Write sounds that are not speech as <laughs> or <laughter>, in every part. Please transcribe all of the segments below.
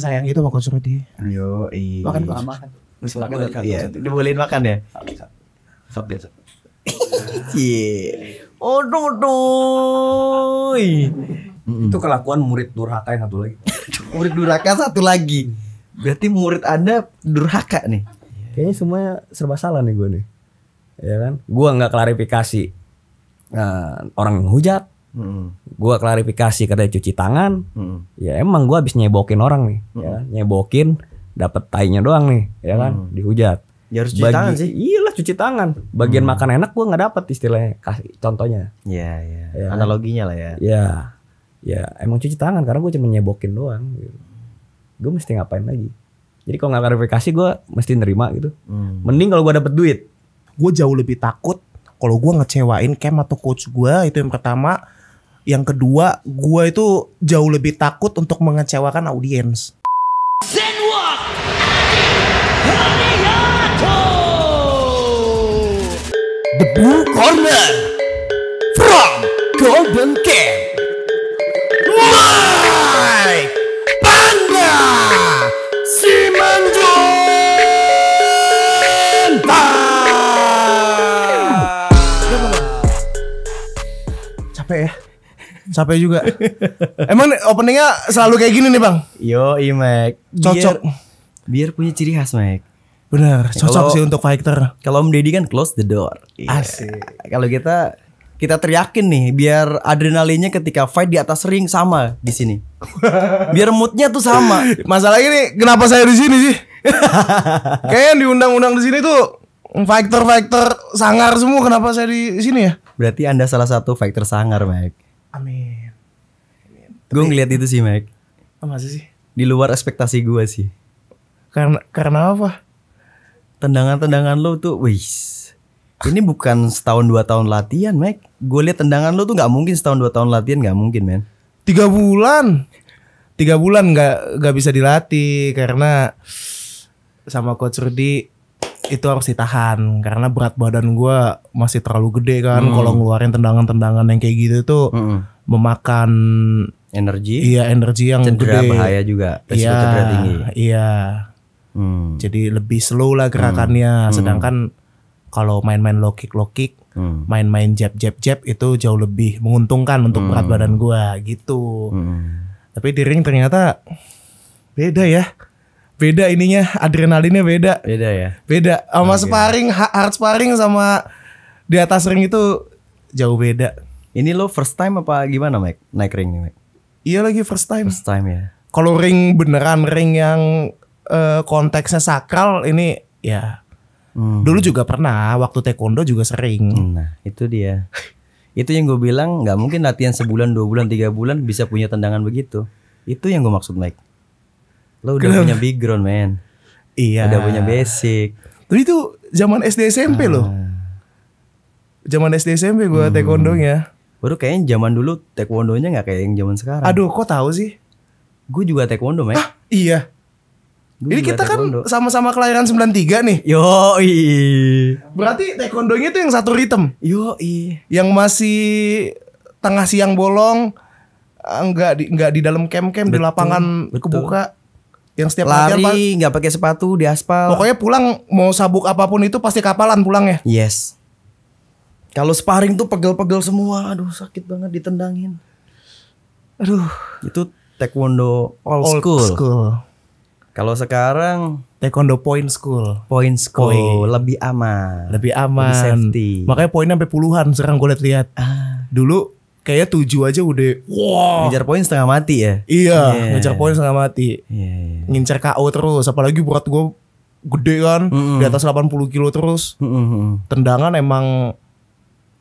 sayang itu sama Coach Yo, Makan kok makan. Makan Iya, dibolehin makan ya. Sok biasa. <laughs> Iya. Aduh, aduh. Itu kelakuan murid durhaka yang satu lagi. <laughs> murid durhaka satu lagi. Berarti murid Anda durhaka nih. Kayaknya semua serba salah nih gue nih. Ya kan? Gua nggak klarifikasi. Nah, orang hujat, hmm. gue klarifikasi katanya cuci tangan hmm. ya emang gua habis nyebokin orang nih hmm. ya nyebokin dapet tainya doang nih ya kan hmm. dihujat ya harus cuci Bagi, tangan sih iyalah cuci tangan bagian hmm. makan enak gua nggak dapet istilahnya kasih contohnya iya, iya. ya, ya analoginya lah ya ya ya emang cuci tangan karena gue cuma nyebokin doang gitu. gue mesti ngapain lagi jadi kalau nggak klarifikasi gue mesti nerima gitu hmm. mending kalau gue dapet duit gue jauh lebih takut kalau gue ngecewain camp atau coach gue itu yang pertama yang kedua, gue itu jauh lebih takut untuk mengecewakan audiens. The Blue Corner from Golden Camp. Capek juga. <laughs> Emang openingnya selalu kayak gini nih bang? Yo, Imek. Iya, cocok. Biar, biar punya ciri khas, Mek. Bener, cocok kalo, sih untuk fighter. Kalau Om Deddy kan close the door. Yeah. Asik. Kalau kita kita teriakin nih biar adrenalinnya ketika fight di atas ring sama di sini. Biar moodnya tuh sama. <laughs> Masalah nih kenapa saya di sini sih? <laughs> Kayaknya diundang-undang di sini tuh fighter-fighter sangar semua kenapa saya di sini ya? Berarti Anda salah satu fighter sangar, Mike. Amin. Amin. Gue ngeliat itu sih, Mike. Oh, masih sih? Di luar ekspektasi gue sih. Karena karena apa? Tendangan-tendangan lo tuh, wis. Ini bukan setahun dua tahun latihan, Mike. Gue liat tendangan lo tuh nggak mungkin setahun dua tahun latihan nggak mungkin, men. Tiga bulan, tiga bulan nggak nggak bisa dilatih karena sama coach Rudy itu harus ditahan karena berat badan gue masih terlalu gede kan mm. kalau ngeluarin tendangan-tendangan yang kayak gitu tuh -mm memakan energi. Iya, energi yang cedera gede. bahaya juga. Resiko iya, cedera tinggi. Iya. Hmm. Jadi lebih slow lah gerakannya. Hmm. Sedangkan kalau main-main low kick low kick, hmm. main-main jab jab jab itu jauh lebih menguntungkan untuk hmm. berat badan gua gitu. Hmm. Tapi di ring ternyata beda ya. Beda ininya, adrenalinnya beda. Beda ya. Beda sama okay. sparring, hard sparring sama di atas ring itu jauh beda. Ini lo first time apa gimana, Mike? Naik ring nih, Mike? Iya lagi first time. First time ya. Kalau ring beneran ring yang uh, konteksnya sakral ini ya. Hmm. Dulu juga pernah waktu taekwondo juga sering. Nah, itu dia. itu yang gue bilang nggak mungkin latihan sebulan dua bulan tiga bulan bisa punya tendangan begitu itu yang gue maksud Mike lo udah Kenapa? punya background man iya udah punya basic tapi itu zaman SD SMP ah. loh zaman SD SMP gue hmm. ya. Baru kayaknya zaman dulu taekwondonya nggak kayak yang zaman sekarang. Aduh, kok tahu sih? Gue juga taekwondo, Meh. iya. Gua Ini kita kan sama-sama kelahiran 93 nih. Yo, Berarti taekwondonya itu yang satu ritem. Yo, Yang masih tengah siang bolong enggak eh, di enggak di dalam camp-camp di lapangan betul. kebuka yang setiap lari nggak pakai sepatu di aspal pokoknya pulang mau sabuk apapun itu pasti kapalan pulang ya yes kalau sparring tuh pegel-pegel semua, aduh sakit banget ditendangin. Aduh. Itu taekwondo old, old school. school. Kalau sekarang taekwondo point school. Point school point. lebih aman. Lebih aman. Lebih safety. Makanya poinnya sampai puluhan sekarang gue lihat Ah. Dulu kayaknya tujuh aja udah wow. Ngejar poin setengah mati ya. Iya, yeah. ngejar poin setengah mati. Yeah, yeah. Iya. Ngincer KO terus apalagi buat gue gede kan, mm -hmm. di atas 80 kilo terus. Mm -hmm. Tendangan emang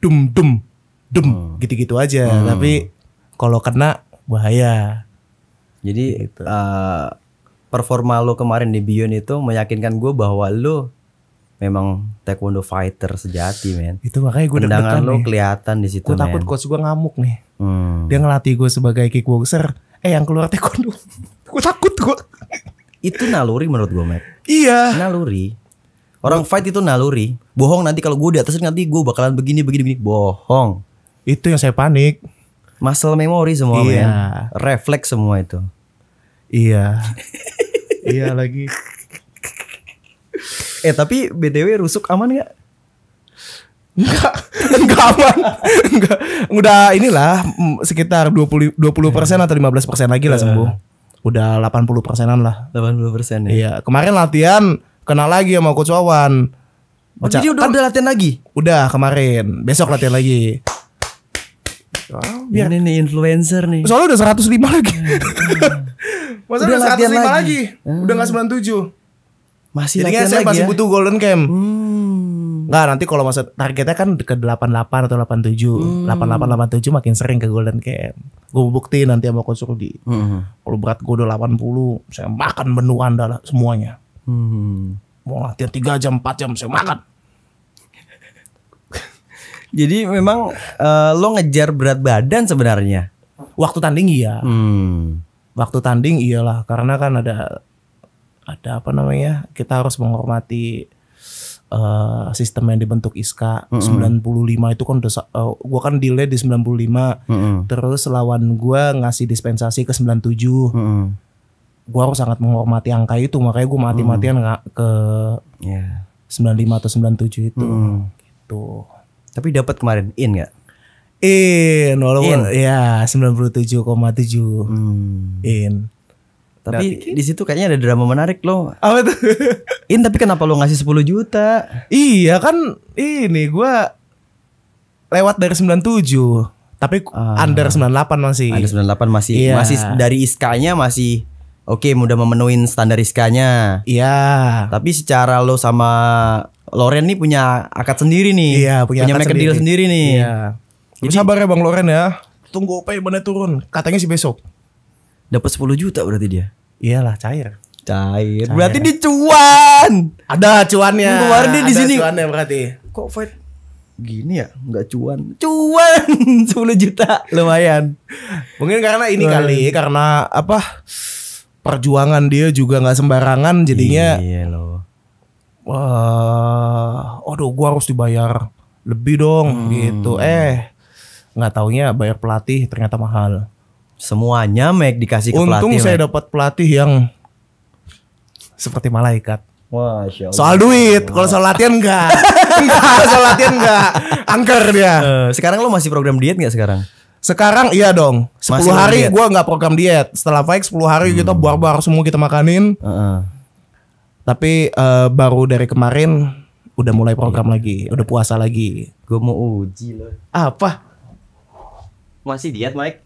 dum dum dum oh. gitu-gitu aja hmm. tapi kalau kena bahaya jadi gitu. uh, performa lo kemarin di bion itu meyakinkan gue bahwa lo memang taekwondo fighter sejati men itu makanya gue dengan lo nih. kelihatan di situ gue takut coach gue ngamuk nih hmm. dia ngelatih gue sebagai kickboxer eh yang keluar taekwondo <laughs> gue takut gue itu naluri menurut gue Matt iya naluri Orang fight itu naluri. Bohong nanti kalau gue di atas nanti gue bakalan begini begini begini. Bohong. Itu yang saya panik. Muscle memory semua iya. Refleks semua itu. Iya. <laughs> iya lagi. Eh tapi BTW rusuk aman gak? Enggak, enggak aman. Enggak. Udah inilah mm, sekitar 20 20 persen atau 15 persen lagi lah iya. sembuh. Udah 80 persenan lah. 80 persen ya. Iya, kemarin latihan kenal lagi sama coach Wawan. Oh, jadi udah, kan, udah latihan lagi? Udah kemarin, besok latihan lagi. Wow, biar. Ini nih influencer nih. Soalnya udah 105 lagi. Hmm. hmm. Maksudnya udah 105 lagi. lagi. Hmm. Udah gak 97. Masih Jadi kan saya lagi masih ya? butuh golden cam. Hmm. Nggak, nanti kalau masa targetnya kan ke 88 atau 87. Hmm. 88 87 makin sering ke golden cam. Gue buktiin nanti sama coach Rudi. Hmm. Kalau berat gue udah 80, saya makan menu Anda lah semuanya. Hmm. Mau latihan 3 jam, 4 jam saya makan. <laughs> Jadi memang uh, lo ngejar berat badan sebenarnya. Waktu tanding iya. Hmm. Waktu tanding iyalah karena kan ada ada apa namanya? Kita harus menghormati uh, sistem yang dibentuk ISKA mm -hmm. 95 itu kan udah uh, gua kan delay di 95. Mm -hmm. Terus lawan gua ngasih dispensasi ke 97. Mm -hmm gue harus sangat menghormati angka itu makanya gue mati-matian hmm. nggak hmm. ke iya. sembilan lima atau 97 itu hmm. gitu tapi dapat kemarin in nggak in walaupun in. ya koma tujuh hmm. in tapi di situ kayaknya ada drama menarik loh. Apa tuh? <laughs> in tapi kenapa lo ngasih 10 juta? Iya kan ini gua lewat dari 97. Tapi uh, under 98 masih. Under 98 masih iya. masih dari iskanya masih Oke, okay, mudah memenuhi standar Rizkanya. Iya. Tapi secara lo sama Loren nih punya akad sendiri nih. Iya, punya, punya akad sendiri. sendiri nih. Iya. Jadi, sabar ya Bang Loren ya. Tunggu OP mana turun. Katanya sih besok. Dapat 10 juta berarti dia. Iyalah, cair. Cair. cair. Berarti dia cuan. Ada cuannya. Keluar dia di sini. cuannya berarti. Kok fight gini ya Enggak cuan cuan 10 <laughs> juta lumayan mungkin karena ini kali karena apa perjuangan dia juga nggak sembarangan jadinya iya loh wah aduh gua harus dibayar lebih dong hmm. gitu eh nggak taunya bayar pelatih ternyata mahal semuanya Mac dikasih ke untung saya dapat pelatih yang seperti malaikat Wah, soal duit, kalau soal latihan enggak, enggak, <laughs> soal latihan enggak, angker dia. Uh, sekarang lo masih program diet nggak sekarang? Sekarang iya dong. 10 Masih hari gue nggak program diet. Setelah fight 10 hari gitu, hmm. kita buar semua kita makanin. Uh -uh. Tapi uh, baru dari kemarin udah mulai program lagi, udah puasa lagi. Gue mau uji loh. Apa? Masih diet, Mike?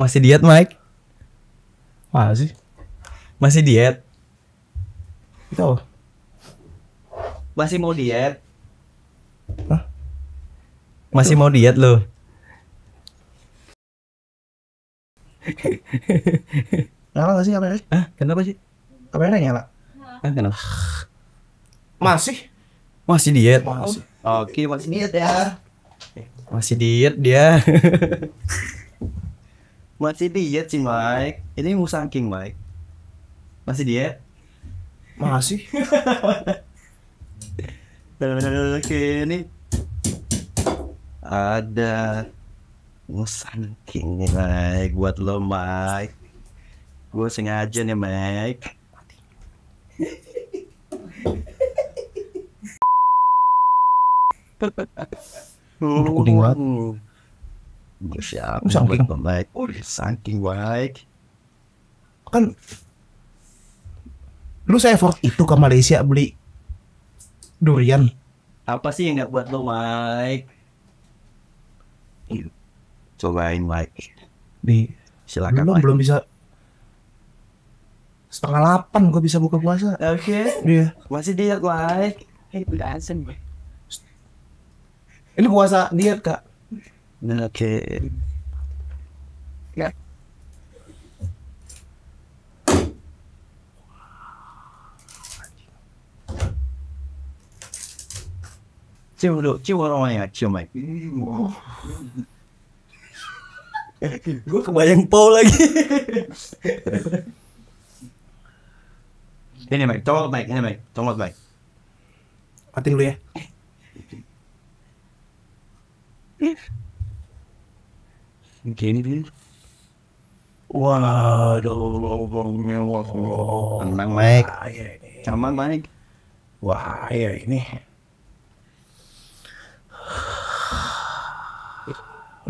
Masih diet, Mike? Masih. Masih diet. Itu Masih mau diet? Hah? Masih mau diet loh. nyala nggak sih kameranya? Hah? Kenapa sih? Kameranya nyala. Hah? Kenapa? Masih? Masih diet. Masih. Oke, masih diet ya. Masih diet dia. <laughs> masih diet sih Mike. Ini musang king Mike. Masih diet? Masih. <laughs> Oke, okay, ini ada Gue saking nih Mike buat lo Mike. Gue sengaja nih Mike. Udah kuning banget. Gue siap. Saking baik. saking baik. Kan lu saya effort itu ke Malaysia beli durian. Apa sih yang gak buat lo, Mike? Iya cobain like di silakan belum belum bisa setengah delapan gue bisa buka puasa oke okay. dia masih diet like hey, asin ini puasa diet kak nah, oke okay. ya cium dulu cium orangnya cium baik hmm, <laughs> gue kebayang Paul lagi ini <laughs> baik tolong baik ini baik tolong baik mati dulu ya Gini dulu. Waduh, tenang Mike, aman Mike. Wah, ya ini.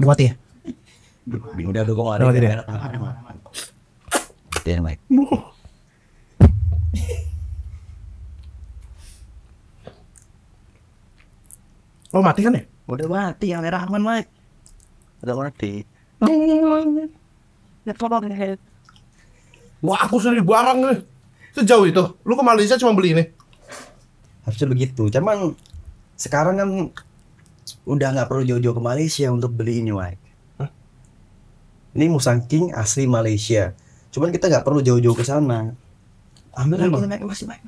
Udah mati ya? udah gue keluarin Udah tidak? Tidak baik Oh mati kan ya? Udah mati yang merah aman Mike Udah mati Wah aku sendiri barang nih Sejauh itu Lu ke Malaysia cuma beli ini? Harusnya begitu Cuman Sekarang kan Udah nggak perlu jauh-jauh ke Malaysia untuk beli ini Mike ini musang king asli Malaysia. Cuman kita nggak perlu jauh-jauh ke sana. Ambil iya, lagi naik masih baik.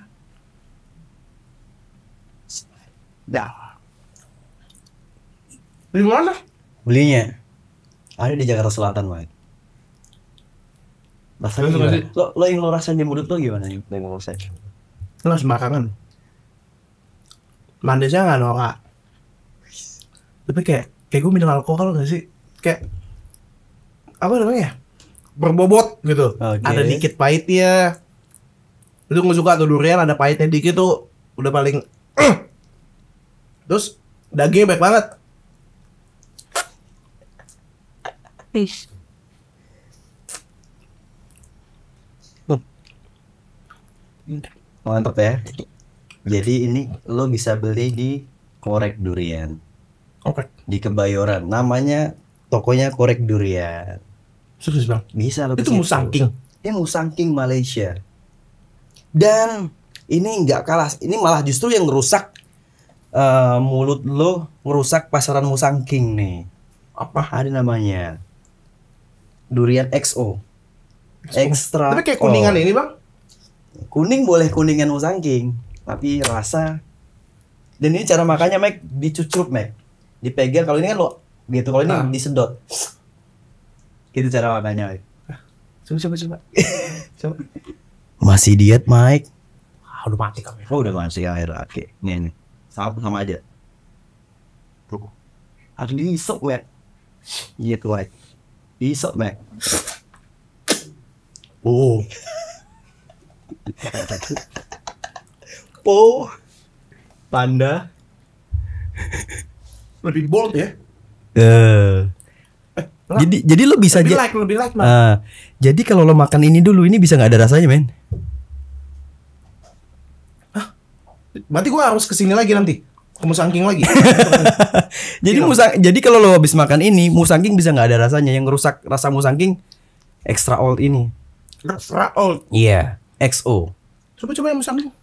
Dah. Di mana? Belinya ada di Jakarta Selatan, Mike. Rasanya gimana? Lo, lo yang lo rasain di mulut lo gimana? Yang lo rasain? Lo sembarangan. Mandesnya nggak norak. Tapi kayak kayak gue minum alkohol gak sih? Kayak apa namanya berbobot gitu okay. ada dikit pahitnya lu nggak suka tuh durian ada pahitnya dikit tuh udah paling <clears throat> terus dagingnya baik banget Ish. Hmm. Mantap ya. Jadi ini lo bisa beli di korek durian. Okay. Di Kebayoran. Namanya tokonya korek durian. Serius bang? Bisa loh. Itu musangking. Dia musangking Malaysia. Dan ini nggak kalah, ini malah justru yang ngerusak uh, mulut lo, merusak pasaran musangking nih. Apa? Ada namanya durian XO. Ekstra. Tapi kayak kuningan ini bang? Kuning boleh kuningan musangking, tapi rasa dan ini cara makannya Mac dicucup Mac dipegel. kalau ini kan lo gitu kalau ini ah. disedot gitu cara makannya ah, coba coba coba <laughs> coba masih diet Mike ah, udah mati kamu oh udah masih air oke okay. nih nih sama sama aja tuh harus diisok wek gitu iya, Mike diisok Mike oh po <laughs> oh. panda lebih bold ya Eh. jadi jadi lo bisa lebih like, lebih like, uh, jadi kalau lo makan ini dulu ini bisa nggak ada rasanya men berarti gue harus kesini lagi nanti ke musangking lagi <laughs> jadi Gila. musang jadi kalau lo habis makan ini musangking bisa nggak ada rasanya yang rusak rasa musangking extra old ini extra old iya yeah, XO coba coba yang musangking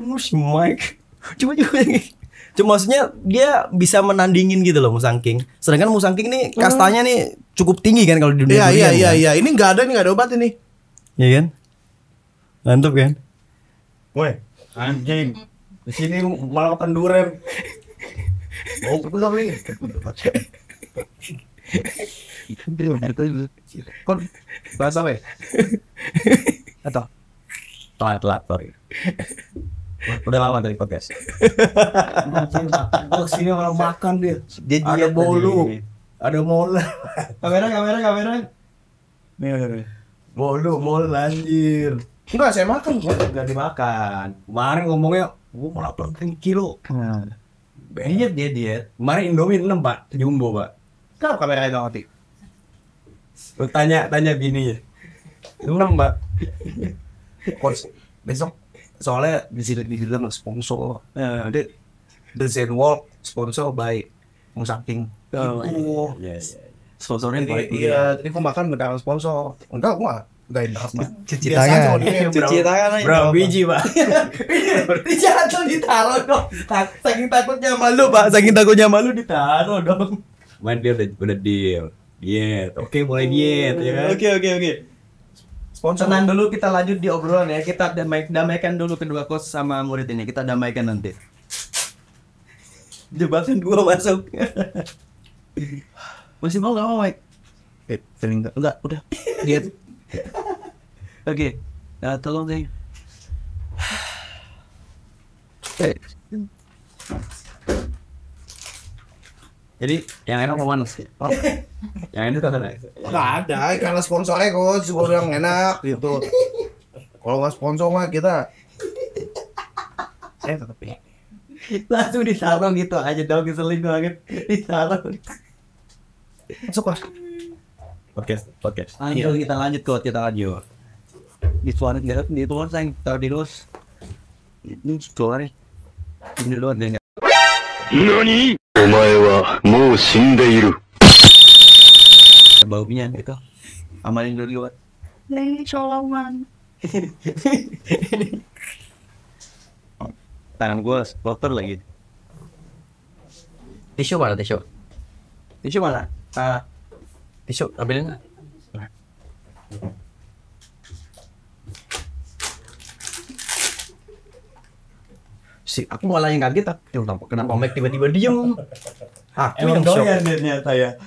Oh <laughs> Mike Coba coba yang Cuma maksudnya dia bisa menandingin gitu loh musangking. Sedangkan musangking ini hmm. kastanya nih cukup tinggi kan kalau di dunia. Iya iya iya kan. iya. Ini nggak ada ini nggak ada obat ini. Iya kan? Mantap kan? Woi, anjing. Di sini malah penduren. duren. Bau belum nih. Kon bahasa apa ya? <laughs> Atau toilet lapor. Udah lama dari podcast. Gue sini orang makan dia. dia ada bolu, ada mola. kamera, kamera, kamera. Nih, nih, Bolu, mola anjir. Enggak, saya makan. Enggak dimakan. Kemarin ngomongnya, gue mau lapar kilo. banyak nah. Diet, dia Kemarin Indomie enam Pak. Jumbo, Pak. kau kamera itu Oti? tanya, tanya bini ya. enam Pak. Kos besok soalnya di sini dibilang sponsor eh, dia the Zen Walk sponsor by mau samping oh, gitu. iya, iya, iya, sponsornya baik iya jadi aku makan dengan sponsor enggak aku enggak Gak enak, Pak. Cuci tangan. Cuci tangan aja. biji, Pak? Berarti <laughs> jatuh ditaruh dong. Saking takutnya malu, Pak. Saking takutnya malu ditaruh dong. Main dia udah, deal. Diet. Oke, mulai diet ya kan? Oke, oke, oke. Sponsor. Tenang dulu kita lanjut di obrolan ya. Kita damai, damaikan dulu kedua kos sama murid ini. Kita damaikan nanti. Jebakan gua masuk. <laughs> Masih mau nggak mau Mike? Eh, enggak, udah lihat, Oke, okay. nah tolong deh. Eh. Jadi yang enak mana sih? Oh. <laughs> yang enak kan Enggak ada, karena sponsornya kok gue bilang enak gitu. Kalau nggak sponsor mah kita eh ya. langsung ditaruh gitu aja dong keselin banget ditaruh masuk lah podcast podcast lanjut iya. kita lanjut kok kita lanjut di suara nggak di tuan saya taruh di ini suara ini luar dengar. NANI? Omae wa mou Bau Baunya itu. Amalin dulu, Wak. Lagi colongan. <laughs> Tangan gue kotor lagi. Tisu mana tisu? Tisu mana? Ah, uh, tisu ambilin nggak? Nah. si aku malah yang kaget kenapa kenapa Mac tiba-tiba diem <laughs> aku yang shock doyan ternyata ya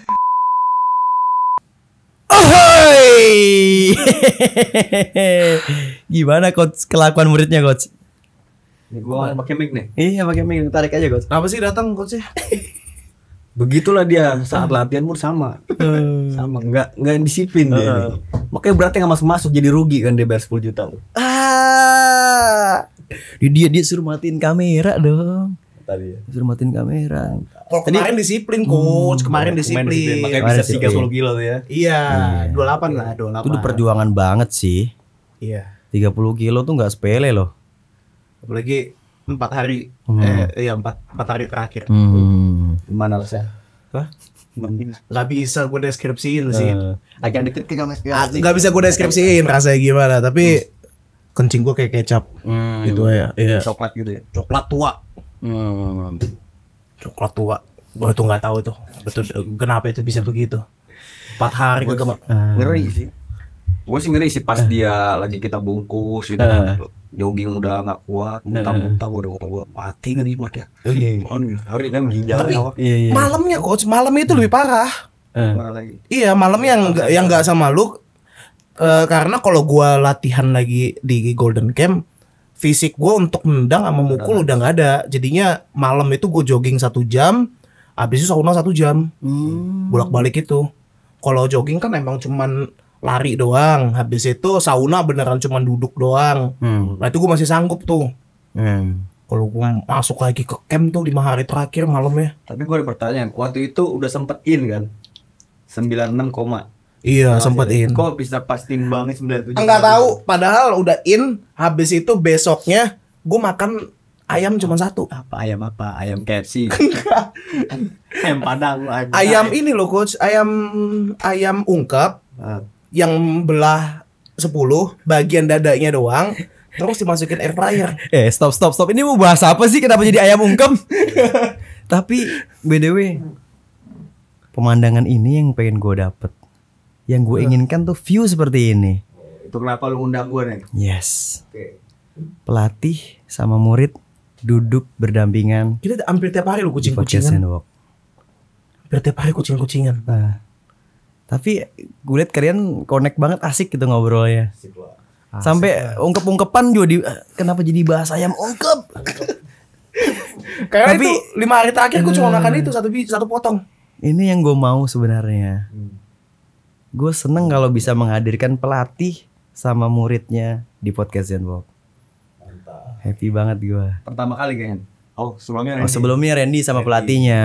Ahoy! <laughs> Gimana coach kelakuan muridnya coach? Ini gua pakai mic nih. Iya pakai mic tarik aja coach. Apa sih datang coach ya? <laughs> begitulah dia saat hmm. latihan pun sama hmm. sama nggak nggak disiplin dia uh. makanya berarti nggak masuk masuk jadi rugi kan dia bayar 10 juta ah dia dia suruh matiin kamera dong tadi ya. Suruh matiin kamera. Tadi kemarin disiplin coach, hmm, kemarin disiplin. disiplin. Makanya kemarin bisa tiga puluh kilo tuh ya. Iya, iya. dua delapan lah, dua Itu udah perjuangan banget sih. Iya. Tiga puluh kilo tuh nggak sepele loh. Apalagi empat hari, hmm. eh, iya empat empat hari terakhir. Hmm. Gimana rasanya? Hah? Gak bisa gue deskripsiin sih. uh, eh. sih. Agak deket ke kamu. Gak bisa gue deskripsiin rasanya gimana, tapi hmm. kencing gue kayak kecap. Hmm, gitu iya. ya. Iya. Coklat gitu ya. Coklat tua. Hmm. Coklat tua. Gue tuh gak tau tuh. Betul kenapa itu bisa begitu. Empat hari gue Ngeri hmm. sih. Gue sih ngeri sih pas uh, dia lagi kita bungkus gitu. Uh, jogging udah gak kuat muntah-muntah udah gue mati nggak nih buat ya iya, iya. hari ini menghindar kan iya, malamnya coach malam itu lebih hmm. parah eh. iya malam yang nggak yang nggak sama lu uh, karena kalau gue latihan lagi di Golden Camp fisik gue untuk mendang sama mukul udah nggak ada jadinya malam itu gue jogging satu jam abis itu sauna satu jam hmm. bolak balik itu kalau jogging kan emang cuman lari doang habis itu sauna beneran cuma duduk doang hmm. nah itu gue masih sanggup tuh hmm. kalau gue masuk lagi ke camp tuh lima hari terakhir malam ya tapi gue ada pertanyaan waktu itu udah sempet in kan Sembilan enam koma Iya sempet in. Kok bisa pastiin banget 97? Enggak tahu, padahal udah in, habis itu besoknya gue makan ayam cuma satu. Apa ayam apa? Ayam KFC. <laughs> ayam Padang, ayam. Ayam ini loh coach, ayam ayam ungkap. Ah yang belah 10 bagian dadanya doang terus dimasukin air fryer. Eh, stop stop stop. Ini mau bahas apa sih? Kenapa jadi ayam ungkem? <laughs> Tapi way, pemandangan ini yang pengen gue dapet. Yang gue inginkan tuh view seperti ini. Itu kenapa lu undang gue nih? Yes. Pelatih sama murid duduk berdampingan. Kita hampir tiap hari lu kucing-kucingan. Hampir tiap hari kucing-kucingan. Nah tapi gue liat kalian connect banget asik gitu ngobrolnya. Asik Sampai ya. ungkep-ungkepan juga di kenapa jadi bahas ayam ungkep? <laughs> Kayak Tapi, itu lima hari terakhir gue cuma makan itu satu satu potong. Ini yang gue mau sebenarnya. Hmm. Gue seneng kalau bisa menghadirkan pelatih sama muridnya di podcast Zenbox. Happy banget gue. Pertama kali kayaknya. Oh sebelumnya oh, Randy. Oh, sebelumnya Randy sama Randy. pelatihnya.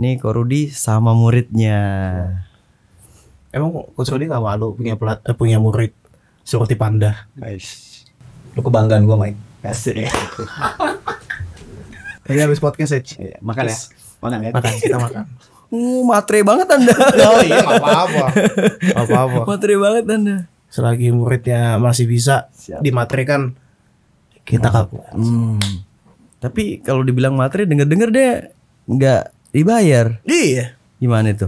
Nih Korudi sama muridnya. Iya. Emang Coach Rudy gak malu punya pelat, eh, punya murid seperti Panda? Guys, lu kebanggaan gua, Mike. Kasih. Ya. Ini habis podcast aja. Ya, iya, makan ya. Makan ya. Makan kita makan. Uh, matre banget anda. Oh iya, apa-apa. apa-apa. Matre banget anda. Selagi muridnya masih bisa kan kita kapok. Hmm. Tapi kalau dibilang matre denger-denger deh nggak dibayar. Iya. Gimana itu?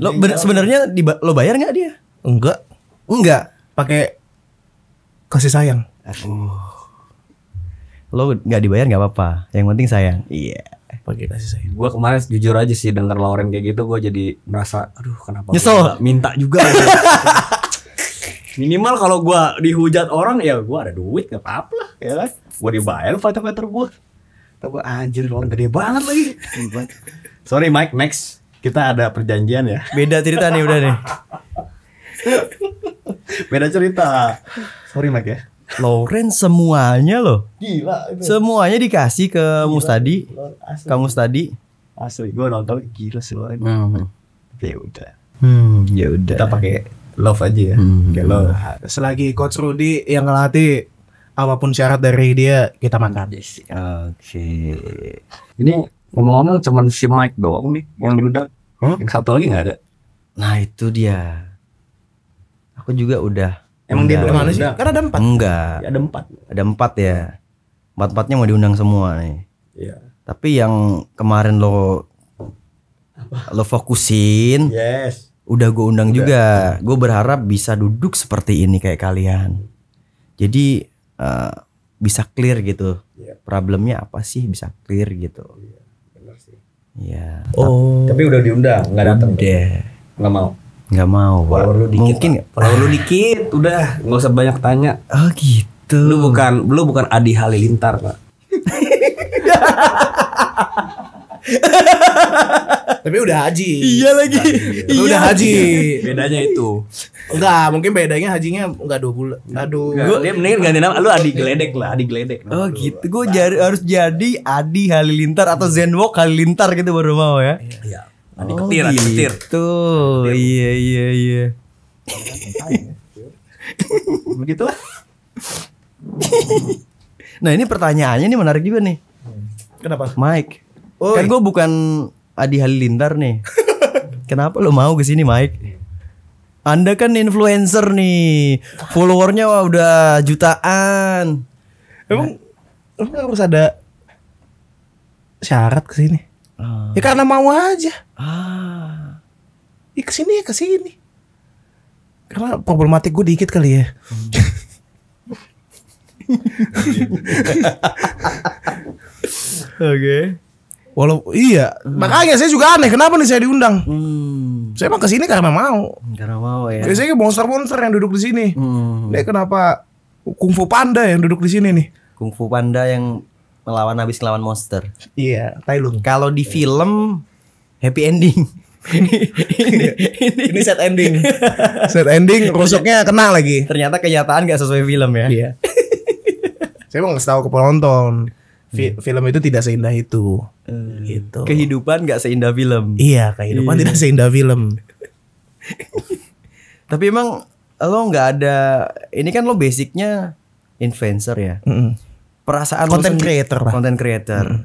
Lo sebenarnya lo bayar nggak dia? Enggak. Enggak. Pakai kasih sayang. Uh. Lo nggak dibayar nggak apa-apa. Yang penting sayang. Iya. Yeah pakai kasih sayang. Gue kemarin jujur aja sih denger Lauren kayak gitu, gue jadi merasa, aduh kenapa? Nyesel. Minta juga. Gitu. <laughs> Minimal kalau gue dihujat orang ya gue ada duit nggak apa-apa lah, ya kan? Gue dibayar fighter fighter gue. Tapi anjir lo gede banget lagi. Sorry Mike, next. Kita ada perjanjian ya. Beda cerita nih udah nih. Beda cerita. Sorry Mike ya. Loren semuanya loh. Gila itu. Semuanya dikasih ke gila, Mustadi. Asli. Ke Mustadi. Asli gue nonton gila sih ini. Hmm. Ya udah. Hmm, ya udah. Kita pakai love aja ya. Hmm. Kayak love. Selagi coach Rudy yang ngelatih apapun syarat dari dia kita makan. Oke. Okay. Ini ngomong-ngomong cuman si Mike doang nih yang diundang. Yang satu lagi nggak ada? Nah itu dia. Aku juga udah. Emang enggak. dia doang sih? Karena ada empat. Enggak. Ya, ada empat. Ada empat ya. Empat empatnya mau diundang semua nih. Iya. Tapi yang kemarin lo Apa? lo fokusin. Yes. Udah gue undang udah. juga. Gue berharap bisa duduk seperti ini kayak kalian. Jadi uh, bisa clear gitu. Yeah. Problemnya apa sih bisa clear gitu. Iya. Iya. Oh. Tapi udah diundang, nggak datang. Udah. Nggak mau. Nggak mau. Follower lu dikit. Mungkin nggak. Ah. lu dikit, udah nggak usah banyak tanya. Oh gitu. Lu bukan, lu bukan Adi Halilintar pak. <laughs> Tapi udah haji. Iya lagi. iya. Udah haji. Bedanya itu. Enggak, mungkin bedanya hajinya enggak dua bulan. Aduh. Gua, dia mendingan ganti nama lu Adi Gledek lah, Adi Gledek. Oh Aduh, gitu. Gue jari, harus jadi Adi Halilintar atau Zenwok Halilintar gitu baru mau ya. Iya. Adi oh, ketir, Adi ketir. Tuh. Gitu. Iya iya iya. Begitu. nah ini pertanyaannya nih menarik juga nih. Kenapa? Mike, Kan Oi. Kan gue bukan Adi Halilintar nih. <laughs> Kenapa lo mau ke sini, Mike? Anda kan influencer nih, followernya wah, udah jutaan. Emang nah. harus ada syarat ke sini? Ah. Ya karena mau aja. Ah. Ya ke sini ya ke sini. Karena problematik gue dikit kali ya. Hmm. <laughs> Oke. okay. Walau iya. Hmm. Makanya saya juga aneh kenapa nih saya diundang. Hmm. Saya ke sini karena mau. Karena mau ya. Biasanya monster-monster yang duduk di sini. Hmm. Ini kenapa kungfu panda yang duduk di sini nih? Kungfu panda yang melawan habis melawan monster. Iya, Thailand. Kalau di film happy ending. Iya. <laughs> ini, ini set ending. set ending rusuknya kena lagi. Ternyata kenyataan gak sesuai film ya. Iya. saya mau ngasih tahu ke penonton Iya. film itu tidak seindah itu hmm. gitu kehidupan nggak seindah film iya kehidupan yeah. tidak iya. seindah film <laughs> tapi emang lo nggak ada ini kan lo basicnya influencer ya mm hmm perasaan content lo sendi- creator lah. content creator mm.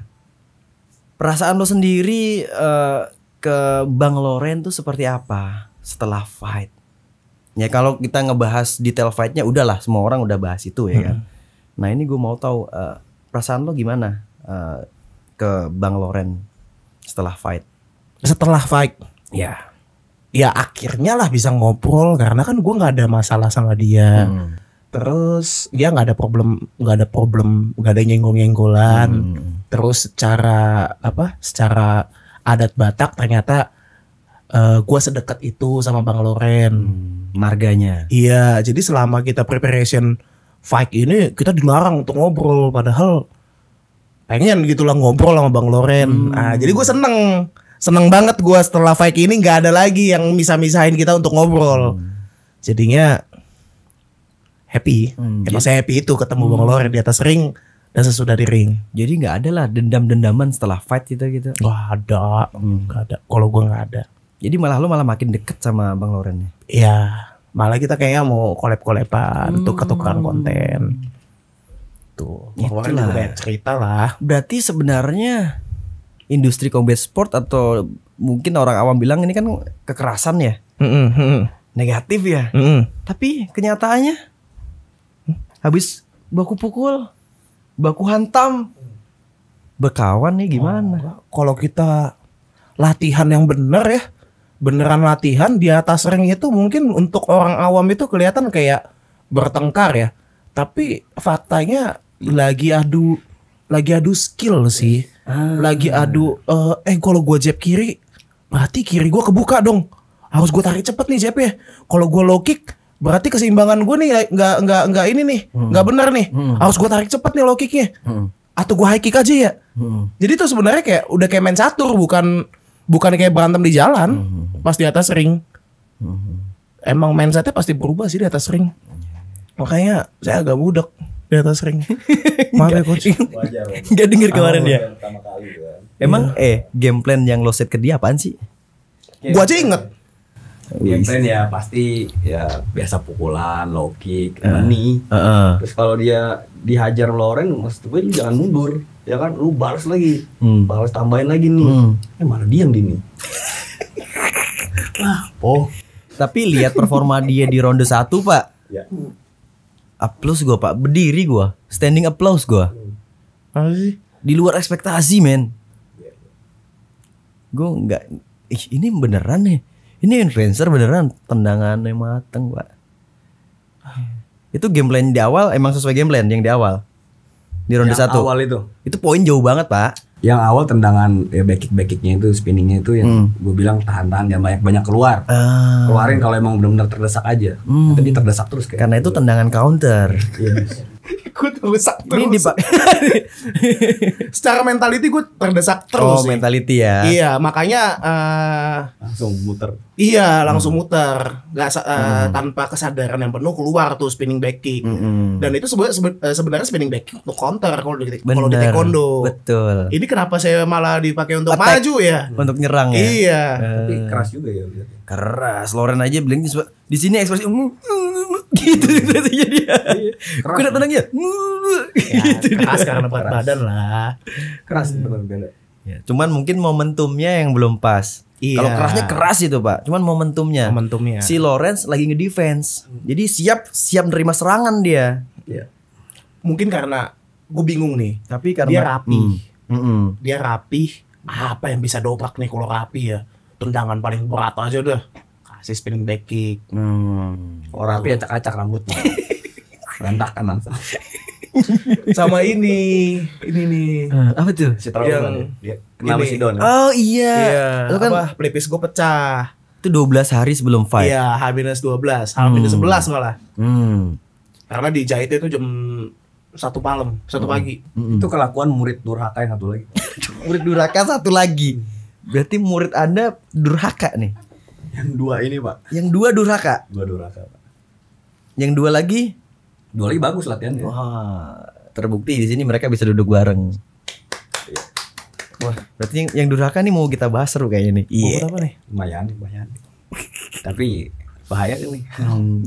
perasaan lo sendiri uh, ke bang Loren tuh seperti apa setelah fight ya kalau kita ngebahas detail fightnya udahlah semua orang udah bahas itu ya mm. kan nah ini gue mau tahu uh, perasaan lo gimana uh, ke Bang Loren setelah fight? Setelah fight, ya, ya akhirnya lah bisa ngobrol karena kan gue nggak ada masalah sama dia. Hmm. Terus dia ya nggak ada problem, nggak ada problem, nggak ada nyenggol-nyenggolan. Hmm. Terus secara apa? Secara adat Batak ternyata uh, eh, gue sedekat itu sama Bang Loren. Hmm, marganya. Iya, jadi selama kita preparation Fight ini kita dilarang untuk ngobrol padahal pengen gitulah ngobrol sama Bang Loren. Hmm. Nah, jadi gue seneng seneng banget gue setelah fight ini nggak ada lagi yang misah-misahin kita untuk ngobrol. Hmm. Jadinya happy. Hmm, Emang saya happy itu ketemu hmm. Bang Loren di atas ring dan sesudah di ring. Jadi nggak ada lah dendam-dendaman setelah fight gitu gitu. Gak ada, hmm. gak ada. Kalau gue nggak ada. Jadi malah lo malah makin deket sama Bang Loren ya? Iya malah kita kayaknya mau collab kolepan hmm. untuk konten tuh gitu kemarin juga banyak cerita lah berarti sebenarnya industri combat sport atau mungkin orang awam bilang ini kan kekerasan ya mm -hmm. negatif ya mm -hmm. tapi kenyataannya habis baku pukul baku hantam berkawan nih gimana? Oh, kalau kita latihan yang benar ya, beneran latihan di atas ring itu mungkin untuk orang awam itu kelihatan kayak bertengkar ya. Tapi faktanya lagi adu lagi adu skill sih. Ah. Lagi adu uh, eh kalau gue jab kiri berarti kiri gue kebuka dong. Harus gue tarik cepet nih jab ya Kalau gue low kick berarti keseimbangan gue nih nggak nggak nggak ini nih hmm. nggak hmm. benar nih. Hmm. Harus gue tarik cepet nih low kicknya. Hmm. Atau gue high kick aja ya. Hmm. Jadi tuh sebenarnya kayak udah kayak main catur bukan bukan kayak berantem di jalan mm-hmm. pas di atas ring mm-hmm. emang mindsetnya pasti berubah sih di atas ring makanya saya agak budek di atas ring <laughs> maaf ya coach <laughs> gak denger kemarin dia ya emang yeah. eh game plan yang lo set ke dia apaan sih game gua aja inget game plan ya pasti ya biasa pukulan low kick ah. money uh, uh. terus kalau dia dihajar Loren maksud gue jangan mundur ya kan lu balas lagi hmm. balas tambahin lagi nih hmm. eh mana dia yang dini nah oh tapi lihat performa dia di ronde satu pak ya. applause gue pak berdiri gue standing applause gue hmm. di luar ekspektasi men gue nggak ih ini beneran nih ini influencer beneran tendangannya mateng pak itu game plan di awal emang sesuai game plan yang di awal di ronde yang satu. Awal itu. Itu poin jauh banget pak. Yang awal tendangan ya back kick back kicknya itu spinningnya itu yang hmm. gue bilang tahan tahan jangan banyak banyak keluar. Ah. Keluarin kalau emang benar-benar terdesak aja. Hmm. Tapi terdesak terus kayak. Karena itu tendangan counter. Iya gue terdesak terus. Ini <laughs> Secara mentality gue terdesak oh, terus. Oh, sih. mentality ya. Iya, makanya uh, langsung muter. Iya, langsung hmm. muter. Gak uh, eh, hmm. tanpa kesadaran yang penuh keluar tuh spinning back kick. Hmm. Dan itu sebenarnya eh, sebenarnya spinning back kick untuk counter kalau di kalau di taekwondo. Betul. Ini kenapa saya malah dipakai untuk Attack. maju ya? Untuk nyerang ya. Iya. Uh, Tapi keras juga ya. Keras. Loren aja bilang di sini ekspresi mm, mm, gitu hmm. intonasinya gitu, gitu, iya, ya. ya, <laughs> gitu, dia keras, kena tenang ya, gitu keras dia. karena berat badan lah keras hmm. benar beda ya cuman mungkin momentumnya yang belum pas Iya. Kalau kerasnya keras itu pak, cuman momentumnya. Momentumnya. Si Lawrence lagi nge-defense. Hmm. jadi siap siap nerima serangan dia. ya. Mungkin karena gue bingung nih, tapi karena dia rapi, mm, mm, mm. dia rapi. Apa yang bisa dobrak nih kalau rapi ya? Tendangan paling berat aja udah si spinning back kick hmm. orang tapi acak-acak rambutnya <laughs> kan langsung <laughs> sama ini ini nih uh, apa tuh si yang kenapa si Don oh iya, ya, kan apa, pelipis gue pecah itu 12 hari sebelum fight iya H minus 12 H minus 11 hmm. malah hmm. karena dijahitnya itu jam satu malam satu hmm. pagi hmm. itu kelakuan murid durhaka yang satu lagi <laughs> murid durhaka satu lagi berarti murid anda durhaka nih yang dua ini pak. Yang dua durhaka. Dua durhaka pak. Yang dua lagi? Dua lagi bagus latihannya. Wah terbukti di sini mereka bisa duduk bareng. Iya. Wah, berarti yang, yang durhaka nih mau kita bahas seru kayaknya nih. Iya. Yeah. apa nih? Lumayan, lumayan. Tapi bahaya ini. Kan hmm.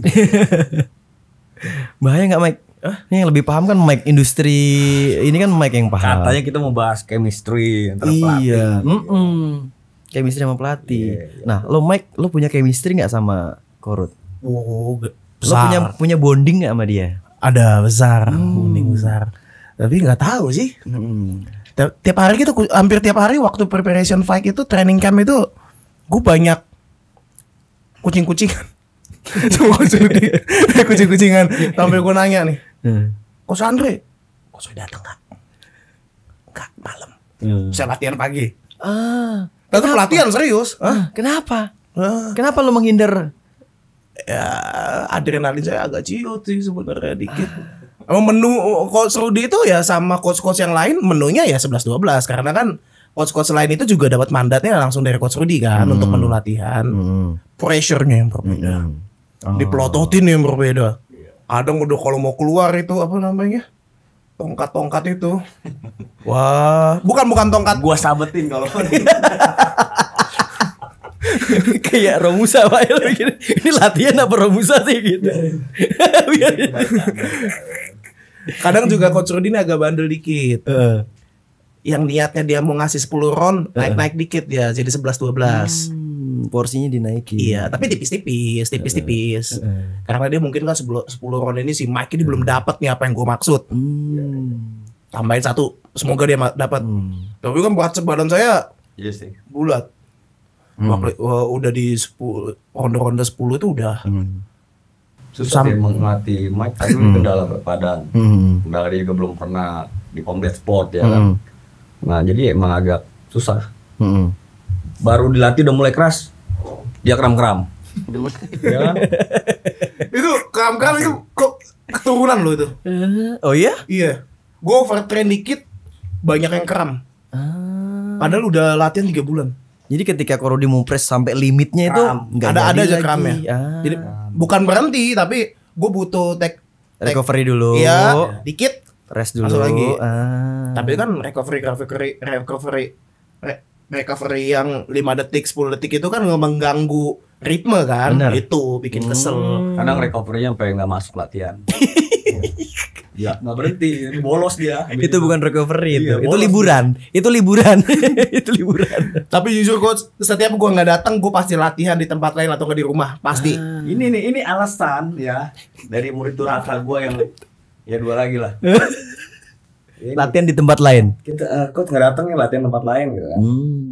<laughs> bahaya gak Mike? Huh? Ah, ini yang lebih paham kan Mike industri ini kan Mike yang paham. Katanya kita mau bahas chemistry antara iya. pelatih. Mm -mm chemistry sama pelatih. Yeah, iya. Nah, lo Mike, lo punya chemistry nggak sama Korut? Oh, besar. Lo punya punya bonding nggak sama dia? Ada besar, hmm. bonding besar. Tapi nggak tahu sih. Hmm. Tiap, hari gitu, hampir tiap hari waktu preparation fight itu training camp itu, gue banyak kucing-kucingan. <laughs> Semua <laughs> kucing-kucingan. Sampai gue nanya nih, hmm. kok Andre, kok sudah datang nggak? Nggak malam. Hmm. Saya latihan pagi. Ah Datang pelatihan serius. Hah? Kenapa? Hah? Kenapa lu menghindar? Ya, adrenalin saya agak ciut sih sebenarnya dikit. Ah. Menu oh, coach Rudy itu ya sama coach-coach yang lain menunya ya 11 12 karena kan coach-coach lain itu juga dapat mandatnya langsung dari coach Rudy kan hmm. untuk menu latihan. Hmm. Pressure-nya yang berbeda. Hmm. Oh. Ah. Dipelototin yang berbeda. Iya. Kadang udah kalau mau keluar itu apa namanya? tongkat-tongkat itu. Wah, bukan bukan tongkat. Gua sabetin kalau <laughs> kayak Romusa Pak gitu. Ini latihan apa Romusa sih gitu. Iya, iya. <laughs> Kadang juga coach ini agak bandel dikit. Uh. Yang niatnya dia mau ngasih 10 round, naik-naik dikit ya jadi 11 12. Hmm porsinya dinaikin. Iya, tapi tipis-tipis, tipis-tipis. Uh, uh. Karena dia mungkin kan sebelum 10 round ini si Mike ini belum dapat nih apa yang gue maksud. Hmm. Tambahin satu, semoga dia dapat. Hmm. Tapi kan buat sebadan saya yes, iya bulat. Hmm. Waktu, uh, udah di 10 ronde-ronde 10 itu udah. Hmm. Susah Sam Mike tapi hmm. kendala berat badan. Hmm. Kendala juga belum pernah di combat sport ya hmm. kan. Nah, jadi emang agak susah. Hmm baru dilatih udah mulai keras dia kram-kram ya kan? <laughs> itu kram-kram itu kok keturunan lo itu eh. oh iya iya gue overtrain dikit banyak yang kram ah. padahal udah latihan tiga bulan jadi ketika Korodi mumpres sampai limitnya itu nggak ada ada aja kramnya. Ah. Jadi bukan berhenti tapi gue butuh tek, recovery dulu. Iya, dikit rest dulu. lagi. Ah. Tapi kan recovery recovery recovery recovery yang 5 detik 10 detik itu kan mengganggu ritme kan Bener. itu bikin kesel hmm. kadang recovery yang pengen nggak masuk latihan <laughs> ya nggak berhenti bolos dia itu bukan recovery itu iya, itu liburan dia. itu liburan <laughs> itu liburan tapi jujur coach setiap gua nggak datang gua pasti latihan di tempat lain atau nggak di rumah pasti ah. ini nih ini alasan ya dari murid durhaka gua yang ya dua lagi lah <laughs> ini. Iya. latihan di tempat lain kita uh, kok nggak datang ya latihan tempat lain gitu kan hmm.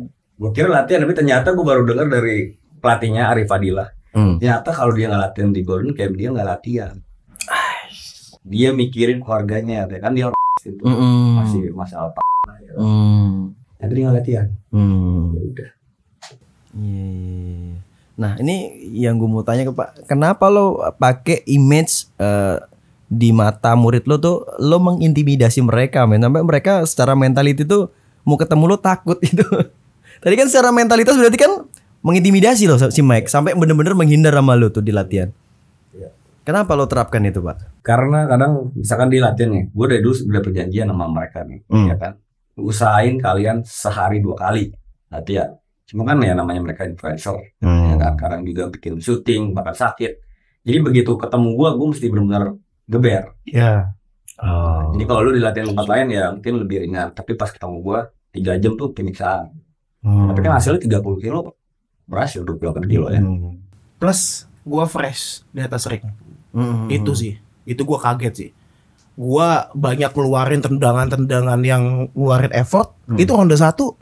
gue kira latihan tapi ternyata gue baru dengar dari pelatihnya Arif Adila hmm. ternyata kalau dia nggak latihan di Golden Camp dia nggak latihan dia mikirin keluarganya ya kan dia orang <laughs> itu hmm. masih masalah apa gitu. hmm. Jadi nggak latihan hmm. ya udah yeah. Iya, iya. Nah ini yang gue mau tanya ke Pak, kenapa lo pakai image uh, di mata murid lo tuh lo mengintimidasi mereka men sampai mereka secara mentality tuh mau ketemu lo takut <laughs> gitu. tadi kan secara mentalitas berarti kan mengintimidasi lo si Mike sampai bener-bener menghindar sama lo tuh di latihan iya. Kenapa lo terapkan itu pak? Karena kadang misalkan di latihan nih, gue dari dulu udah perjanjian sama mereka nih, hmm. ya kan. Usahain kalian sehari dua kali latihan. Cuma kan ya namanya mereka influencer, ya hmm. ya kan. Kadang juga bikin syuting, bahkan sakit. Jadi begitu ketemu gue, gue mesti benar-benar geber. Iya. Yeah. Oh. Jadi kalau lu di latihan tempat lain ya mungkin lebih ringan, tapi pas ketemu gua tiga jam tuh penyiksaan. Hmm. Tapi kan hasilnya tiga puluh kilo berhasil ya 28 kilo ya. Hmm. Plus gua fresh di atas ring. Hmm. Itu sih. Itu gua kaget sih. Gua banyak keluarin tendangan-tendangan yang ngeluarin effort, hmm. itu Honda satu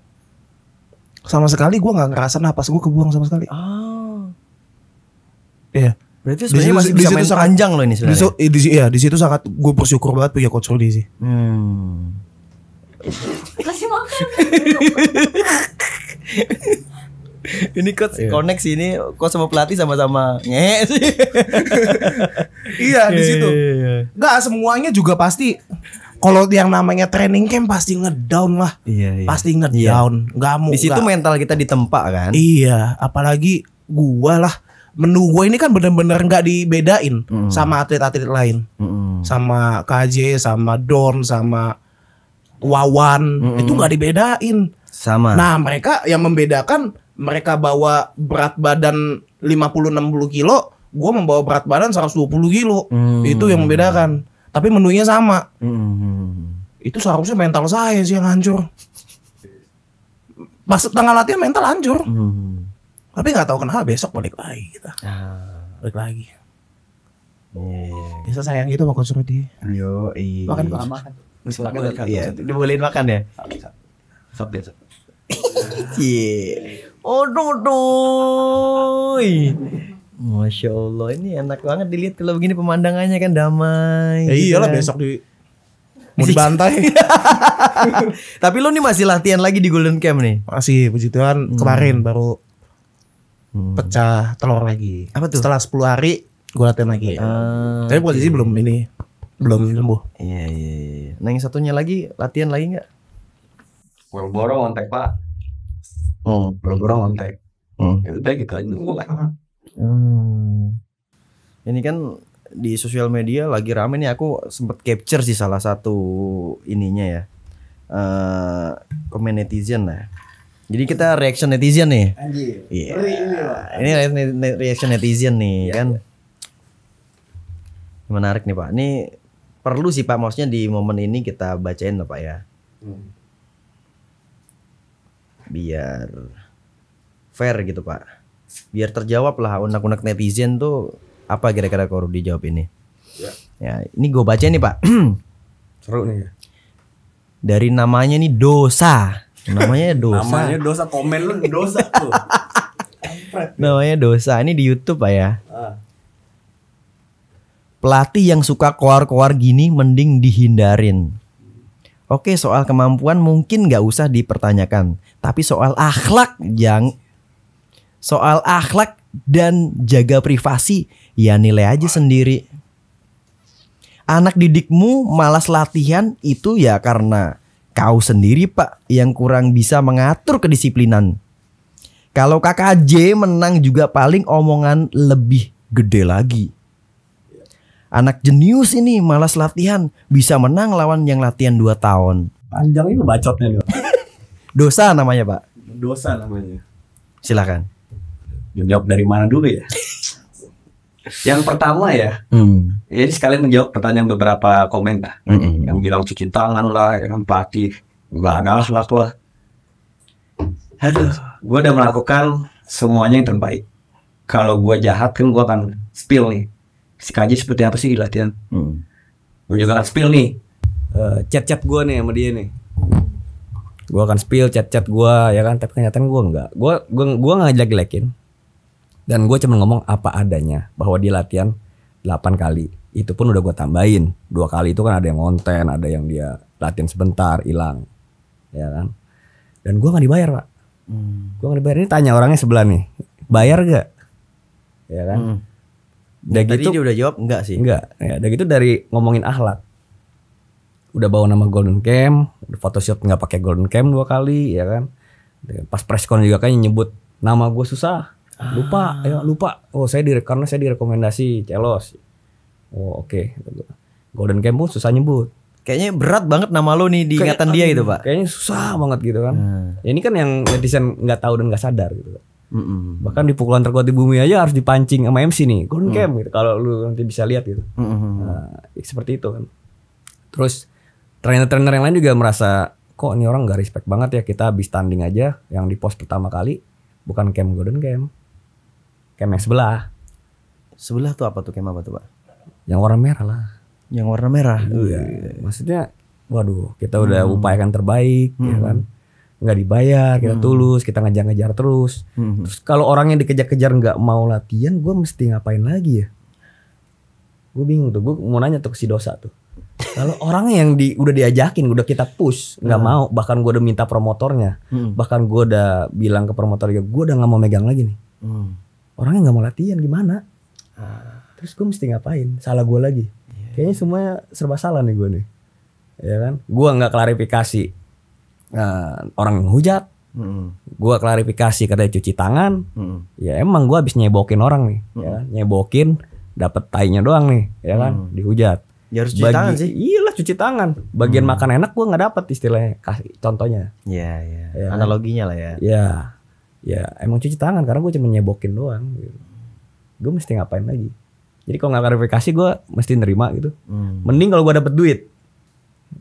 sama sekali gua nggak ngerasa napas gua kebuang sama sekali. Ah. Iya. Yeah Berarti sebenarnya masih bisa main sangat, panjang loh ini sebenarnya. Eh, di, di, ya, di situ sangat gue bersyukur banget punya coach Rudy sih. Hmm. Kasih makan. <laughs> ini coach yeah. connect sih ini coach sama pelatih sama-sama nge sih. <laughs> iya di situ. Enggak iya, iya, iya. semuanya juga pasti kalau yang namanya training camp pasti ngedown lah. Iya, yeah. Pasti ngedown. Enggak yeah. mau. Di situ mental kita ditempa kan. Iya, apalagi gua lah menu gue ini kan bener-bener nggak dibedain mm. sama atlet-atlet lain, mm. sama KJ, sama Don, sama Wawan, mm itu nggak dibedain. Sama. Nah mereka yang membedakan mereka bawa berat badan 50-60 kilo, gue membawa berat badan 120 kilo, mm. itu yang membedakan. Tapi menunya sama. Mm. Itu seharusnya mental saya sih yang hancur. Pas tengah latihan mental hancur. Mm tapi nggak tahu kenapa besok balik lagi kita ah. balik lagi hmm. bisa yeah. sayang gitu makan sama dia. Kan? yo iya makan apa? makan makan iya dibolehin makan ya sok dia sok Oh <laughs> Aduh, aduh. Masya Allah ini enak banget dilihat kalau begini pemandangannya kan damai. Ya iyalah kan? besok di mau dibantai. <laughs> Tapi lo nih masih latihan lagi di Golden Camp nih? Masih puji Tuhan hmm. kemarin baru hmm. pecah telur lagi. Apa tuh? Setelah 10 hari gue latihan lagi. Uh, Tapi posisi okay. belum ini belum sembuh. Iya, iya iya. Nah yang satunya lagi latihan lagi nggak? Well borong ontek pak. Oh, hmm. well borong ontek. Hmm. Ya udah gitu aja. Hmm. Ini kan di sosial media lagi rame nih aku sempat capture sih salah satu ininya ya. Eh uh, komen netizen lah jadi kita reaction netizen nih. Yeah. Iya. Ini reaction netizen nih yeah. kan. Iya. Menarik nih Pak. Ini perlu sih Pak maksudnya di momen ini kita bacain loh Pak ya. Hmm. Biar fair gitu Pak. Biar terjawab lah unak-unak netizen tuh apa kira-kira korup dijawab ini. Ya. ya ini gue bacain nih Pak. <clears throat> Seru nih. Dari namanya nih dosa. Namanya <laughs> dosa. Namanya dosa. Komen lu dosa tuh. Namanya dosa. Ini di YouTube pak ya. Uh. Pelatih yang suka koar koar gini mending dihindarin. Oke soal kemampuan mungkin nggak usah dipertanyakan, tapi soal akhlak yang soal akhlak dan jaga privasi ya nilai aja sendiri. Anak didikmu malas latihan itu ya karena Kau sendiri pak yang kurang bisa mengatur kedisiplinan. Kalau kakak J menang juga paling omongan lebih gede lagi. Anak jenius ini malas latihan, bisa menang lawan yang latihan 2 tahun. Panjang itu bacotnya nih. <laughs> Dosa namanya, Pak. Dosa namanya. Silakan. Jawab dari mana dulu ya? Yang pertama ya, hmm. ini sekalian menjawab pertanyaan beberapa komen lah. Hmm. Yang bilang cuci tangan lah, yang pelatih, ganas lah tuh. Aduh, gue udah melakukan semuanya yang terbaik. Kalau gue jahat kan gue akan spill nih. Si kaji seperti apa sih latihan? Hmm. Gue juga akan spill nih. Uh, chat-chat gue nih sama dia nih gue akan spill chat-chat gue ya kan tapi kenyataan gue enggak gue gue gue nggak jelek-jelekin dan gue cuma ngomong apa adanya bahwa dia latihan 8 kali itu pun udah gue tambahin dua kali itu kan ada yang ngonten ada yang dia latihan sebentar hilang ya kan dan gue nggak dibayar pak hmm. gue nggak dibayar ini tanya orangnya sebelah nih bayar gak ya kan hmm. Dan gitu- Tadi gitu, dia udah jawab enggak sih? Enggak. Ya, dan gitu dari ngomongin akhlak. Udah bawa nama Golden Cam, photoshoot nggak pakai Golden Cam dua kali, ya kan? Pas preskon juga kayaknya nyebut nama gue susah Ah. Lupa, ya lupa. Oh, saya direk karena saya direkomendasi Celos. Oh, oke. Okay. Golden game pun susah nyebut. Kayaknya berat banget nama lo nih diingatan dia gitu Pak. Kayaknya susah banget gitu kan. Hmm. Ya, ini kan yang netizen nggak tahu dan nggak sadar gitu. Mm -mm. Bahkan di pukulan terkuat di bumi aja harus dipancing sama MC nih, Golden mm. Camp gitu. Kalau lu nanti bisa lihat gitu. Mm -hmm. nah, ya, seperti itu kan. Terus trainer-trainer yang lain juga merasa kok ini orang gak respect banget ya kita habis tanding aja yang di pos pertama kali bukan camp golden camp Kem yang sebelah. Sebelah tuh apa tuh kem apa tuh pak? Yang warna merah lah. Yang warna merah. Iya. Maksudnya, waduh, kita udah hmm. upayakan terbaik, ya hmm. ya kan? nggak dibayar kita hmm. tulus kita ngejar-ngejar terus hmm. terus kalau orang yang dikejar-kejar nggak mau latihan gue mesti ngapain lagi ya gue bingung tuh gue mau nanya tuh ke si dosa tuh <laughs> kalau orang yang di udah diajakin udah kita push nggak hmm. mau bahkan gue udah minta promotornya hmm. bahkan gue udah bilang ke promotor ya, gue udah nggak mau megang lagi nih hmm orangnya nggak mau latihan gimana ah. terus gue mesti ngapain salah gue lagi iya, iya. kayaknya semuanya serba salah nih gue nih ya kan gue nggak klarifikasi uh, orang hujat mm. gue klarifikasi katanya cuci tangan mm. ya emang gue habis nyebokin orang nih mm. ya kan? nyebokin dapat tainya doang nih ya kan dihujat Ya harus cuci Bagi, tangan sih. Iyalah cuci tangan. Bagian hmm. makan enak gue nggak dapat istilahnya. Kasih contohnya. Iya, iya. Ya. Kan? Analoginya lah ya. Iya ya emang cuci tangan karena gue cuma nyebokin doang gitu. gue mesti ngapain lagi jadi kalau nggak klarifikasi gue mesti nerima gitu hmm. mending kalau gue dapet duit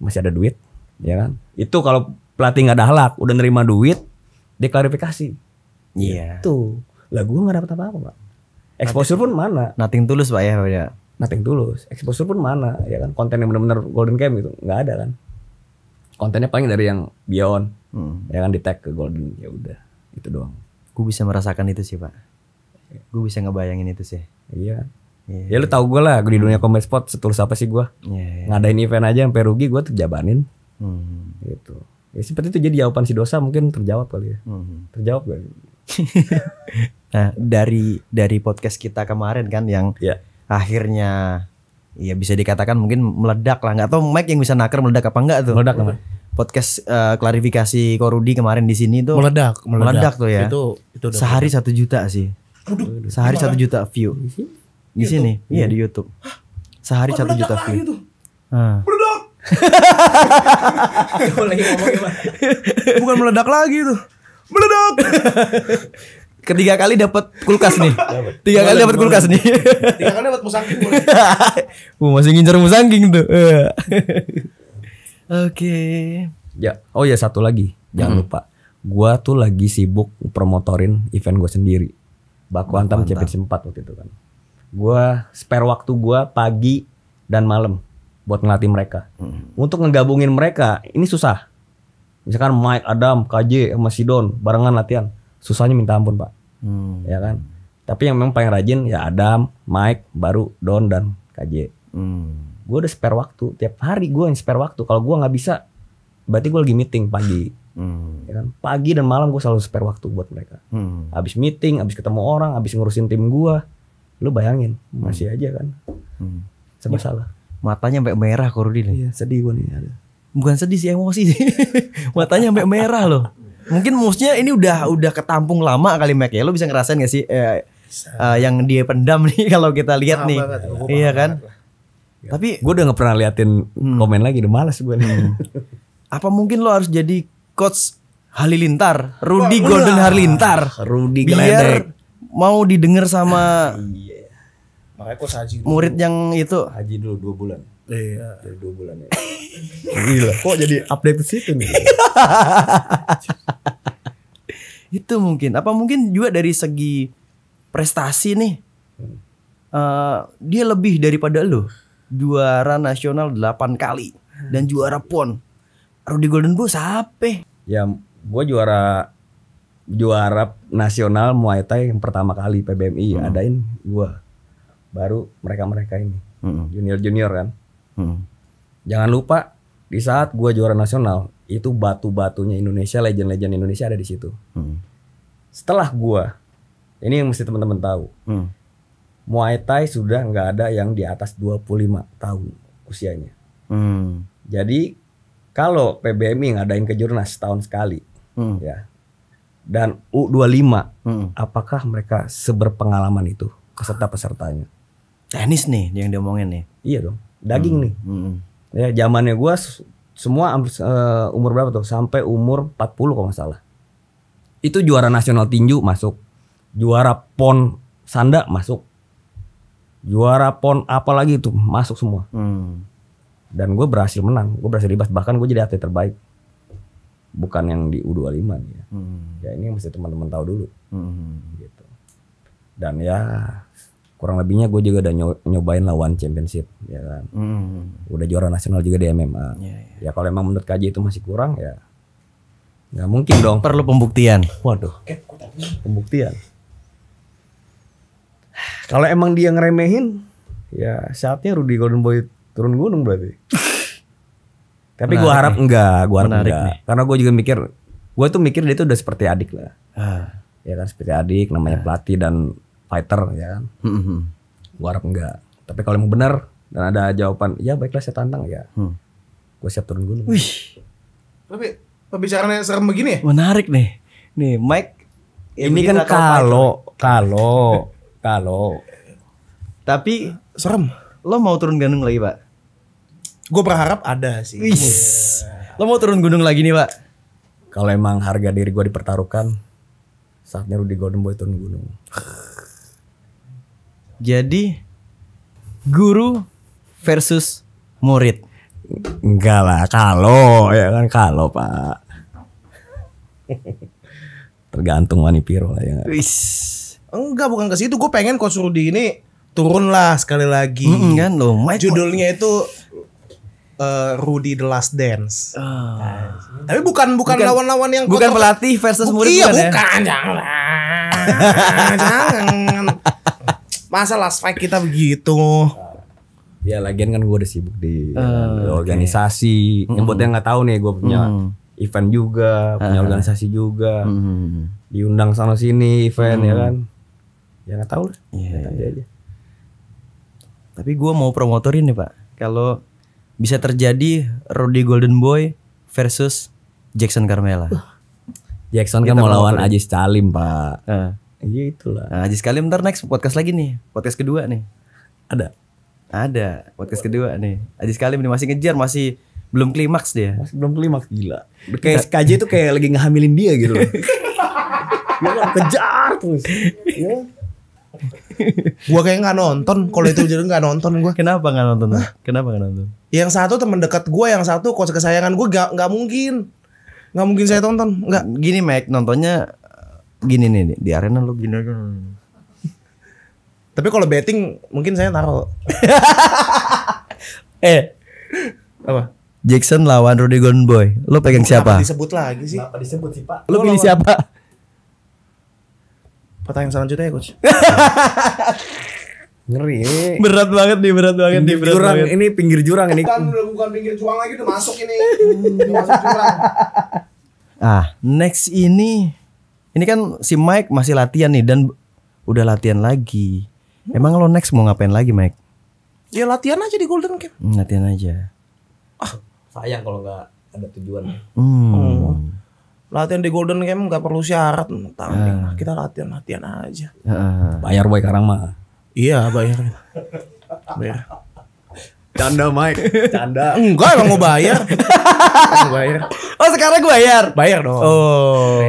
masih ada duit ya kan itu kalau pelatih nggak halak udah nerima duit deklarifikasi. klarifikasi iya yeah. itu lah gue nggak dapet apa-apa pak exposure pun mana nothing tulus pak ya pak ya nothing tulus exposure pun mana ya kan konten yang benar-benar golden cam gitu nggak ada kan kontennya paling dari yang beyond hmm. ya kan di tag ke golden ya udah itu doang gue bisa merasakan itu sih pak gue bisa ngebayangin itu sih iya Yeah. Ya lu tau gue lah, gue di dunia combat sport setulus apa sih gue? Yeah, yeah. Ngadain event aja sampai rugi gue terjabanin. Hmm. Gitu. Ya seperti itu jadi jawaban si dosa mungkin terjawab kali ya. Hmm. Terjawab gak? <laughs> nah dari dari podcast kita kemarin kan yang yeah. akhirnya ya bisa dikatakan mungkin meledak lah nggak tau Mike yang bisa naker meledak apa enggak tuh meledak apa podcast uh, klarifikasi Korudi kemarin di sini tuh meledak, meledak, meledak tuh ya. Itu itu sehari satu juta sih. Aduh, sehari satu juta view. Di sini, iya di YouTube. Sehari satu juta view. Heeh. Ah. <laughs> lagi <laughs> Bukan meledak lagi tuh. Meledak. <laughs> Ketiga kali dapat kulkas nih. Tiga kali dapat kulkas nih. Tiga kali dapat musangking. Uh, masih ngincer musangking tuh. Uh. Oke. Okay. Ya. Oh ya satu lagi, jangan hmm. lupa. Gua tuh lagi sibuk promotorin event gue sendiri. Baku Antam cepet sempat waktu itu kan. Gua spare waktu gua pagi dan malam buat ngelatih mereka. Hmm. Untuk ngegabungin mereka ini susah. Misalkan Mike, Adam, KJ sama Sidon barengan latihan. Susahnya minta ampun, Pak. Hmm. Ya kan? Tapi yang memang paling rajin ya Adam, Mike, baru Don dan KJ. Hmm gue udah spare waktu tiap hari gue yang spare waktu kalau gue nggak bisa berarti gue lagi meeting pagi hmm. ya kan pagi dan malam gue selalu spare waktu buat mereka hmm. habis meeting abis ketemu orang abis ngurusin tim gue lu bayangin hmm. masih aja kan hmm. sama ya, salah matanya sampai merah korudi nih iya sedih gue nih ada bukan sedih sih emosi sih <laughs> matanya sampai merah loh mungkin musnya ini udah udah ketampung lama kali Mac ya lu bisa ngerasain gak sih eh, uh, yang dia pendam nih <laughs> kalau kita lihat nih iya kan banget Ya. Tapi gue udah gak pernah liatin hmm. komen lagi, udah malas gue nih. Hmm. <laughs> Apa mungkin lo harus jadi coach Halilintar, Rudy Golden Halilintar, ah, Rudy biar mau didengar sama ah, iya. murid yang itu haji dulu dua bulan. Iya. dua bulan ya. Gila, kok jadi update situ nih? <laughs> itu mungkin. Apa mungkin juga dari segi prestasi nih? Uh, dia lebih daripada lo juara nasional 8 kali dan juara PON. Rudy Golden Boy siapa? Ya, gue juara juara nasional Muay Thai yang pertama kali PBMI hmm. adain gue. Baru mereka-mereka ini. junior hmm. Junior-junior kan. Hmm. Jangan lupa di saat gue juara nasional itu batu-batunya Indonesia, legend-legend Indonesia ada di situ. Hmm. Setelah gue, ini yang mesti teman-teman tahu. Hmm Muay Thai sudah nggak ada yang di atas 25 tahun usianya. Hmm. Jadi kalau PBMI ngadain kejurnas setahun sekali, hmm. ya. Dan U25, hmm. apakah mereka seberpengalaman itu peserta-pesertanya? Tenis nih yang diomongin nih. Iya dong, daging hmm. nih. Hmm. Ya, zamannya gua semua uh, umur berapa tuh? Sampai umur 40 kalau nggak salah. Itu juara nasional tinju masuk. Juara pon sanda masuk juara pon apalagi itu masuk semua hmm. dan gue berhasil menang gue berhasil ribas bahkan gue jadi atlet terbaik bukan yang di U25 ya hmm. ya ini yang mesti teman-teman tahu dulu hmm. gitu dan ya kurang lebihnya gue juga udah nyobain lawan championship ya kan hmm. udah juara nasional juga di MMA yeah, yeah. ya kalau emang menurut kaji itu masih kurang ya nggak mungkin dong perlu pembuktian waduh eh, pembuktian kalau emang dia ngeremehin, ya saatnya Rudy Golden Boy turun gunung berarti. <laughs> Tapi gue harap nih. enggak, gue harap Menarik enggak. Nih. Karena gue juga mikir, gue tuh mikir dia tuh udah seperti adik lah. Ah. Ya kan seperti adik, namanya ah. pelatih dan fighter ya kan. Hmm. Gue harap enggak. Tapi kalau emang benar dan ada jawaban, ya baiklah saya tantang ya. Hmm. Gue siap turun gunung. Wih. Tapi yang serem begini ya? Menarik nih. Nih Mike. Ya, ini kan kalau kalau <laughs> Kalau. Tapi serem. Lo mau turun gunung lagi, Pak? Gue berharap ada sih. Yeah. Lo mau turun gunung lagi nih, Pak? Kalau emang harga diri gue dipertaruhkan, saatnya Rudy Golden Boy turun gunung. Jadi guru versus murid. Enggak lah, kalau ya kan kalau Pak. <laughs> Tergantung Manipiro lah ya. Enggak bukan ke situ, gue pengen coach Rudy ini turun lah sekali lagi. Mm, kan lo, Judulnya itu uh, Rudy the Last Dance. Oh. tapi bukan bukan lawan-lawan yang bukan kotor. pelatih versus murid. Iya bukan, ya? bukan jangan. jangan. Masa last fight kita begitu. Ya lagian kan gue udah sibuk di, uh, organisasi. Okay. Yang buat yang nggak tahu nih gue punya mm. event juga, punya uh. organisasi juga. Mm. Diundang sana sini event mm. ya mm-hmm. kan ya nggak tahu lah yeah. Gak iya. aja tapi gue mau promotorin nih pak kalau bisa terjadi Rudy Golden Boy versus Jackson Carmela uh. Jackson kan mau lawan Ajis Kalim pak uh. Iya itulah. Nah, Ajis Kalim ntar next podcast lagi nih, podcast kedua nih. Ada. Ada podcast kedua nih. Ajis Kalim nih masih ngejar, masih belum klimaks dia. Masih belum klimaks gila. Kayak KJ itu kayak lagi ngehamilin dia gitu loh. <laughs> dia ngejar kejar terus. <laughs> Ya gua kayak nggak nonton kalau itu jadi nggak nonton gue. kenapa nggak nonton Hah? kenapa nggak nonton yang satu teman dekat gue, yang satu kos kesayangan gua gak nggak mungkin nggak mungkin saya tonton nggak gini Mike nontonnya eh, gini nih di arena lo gini aja tapi kalau betting mungkin saya taruh <laughs> eh apa Jackson lawan Rudy Gunboy. lo pegang siapa? Kenapa disebut lagi sih? Kenapa disebut sih, Pak? Lu pilih siapa? Pertanyaan selanjutnya ya coach. <laughs> Ngeri. Berat banget nih, berat banget pinggir nih, berat jurang, banget. Ini pinggir jurang ini. Bukan, bukan pinggir jurang lagi udah masuk ini. masuk jurang. Ah, next ini ini kan si Mike masih latihan nih dan udah latihan lagi. Emang lo next mau ngapain lagi, Mike? Ya latihan aja di Golden Camp. Hmm, latihan aja. Ah, sayang kalau nggak ada tujuan. Hmm. hmm latihan di Golden Camp nggak perlu syarat tentang uh. Ah. kita latihan latihan aja uh. bayar boy sekarang mah iya bayar bayar canda Mike canda enggak emang mau bayar mau <laughs> bayar oh sekarang gue bayar bayar dong oh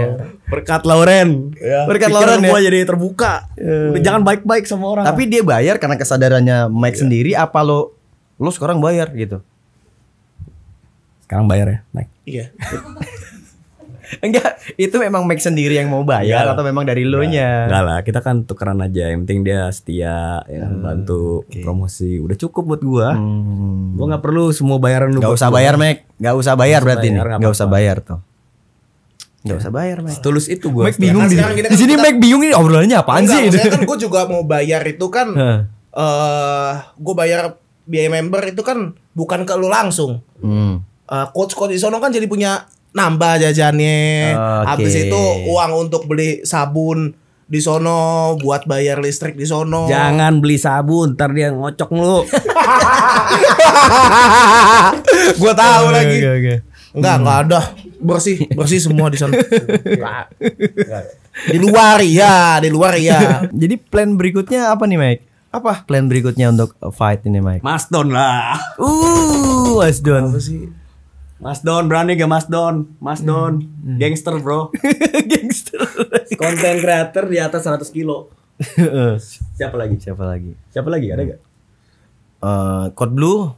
berkat Lauren iya. ya. berkat Lauren gue ya? jadi terbuka ya. jangan baik baik sama orang tapi dia bayar karena kesadarannya Mike ya. sendiri apa lo lo sekarang bayar gitu sekarang bayar ya Mike iya <laughs> <laughs> Enggak, itu memang Max sendiri yang mau bayar enggak atau memang dari lo nya? Enggak lah, kita kan tukeran aja. Yang penting dia setia, ya, hmm, bantu okay. promosi. Udah cukup buat gua. Hmm. Gua nggak perlu semua bayaran lu. Gak usah bayar, Max. Gak usah bayar berarti bayar, nih. Gak, usah bayar tuh. Gak ya. usah bayar, Mac. Tulus itu gue. Mac bingung nah, di, di kan sini. Mac bingung ini obrolannya apaan sih? Maksudnya kan gue juga mau bayar itu kan. Eh, uh, gue bayar biaya member itu kan bukan ke lu langsung. Hmm. Uh, coach coach di sono kan jadi punya nambah jajannya. Okay. Habis itu uang untuk beli sabun di sono buat bayar listrik di sono. Jangan beli sabun, ntar dia ngocok lu. <laughs> gua tahu okay, lagi. Okay, okay. Enggak, hmm. ada. Bersih, bersih semua di sana. <laughs> di luar ya, di luar ya. <laughs> Jadi plan berikutnya apa nih, Mike? Apa plan berikutnya untuk fight ini, Mike? Mas Don lah. Uh, Mas Don. Mas Don berani gak Mas Don? Mas hmm. Don, hmm. gangster bro. <laughs> gangster. Konten creator di atas 100 kilo. Eh. Siapa lagi? Siapa lagi? Siapa lagi? Ada gak? Uh, Code Blue.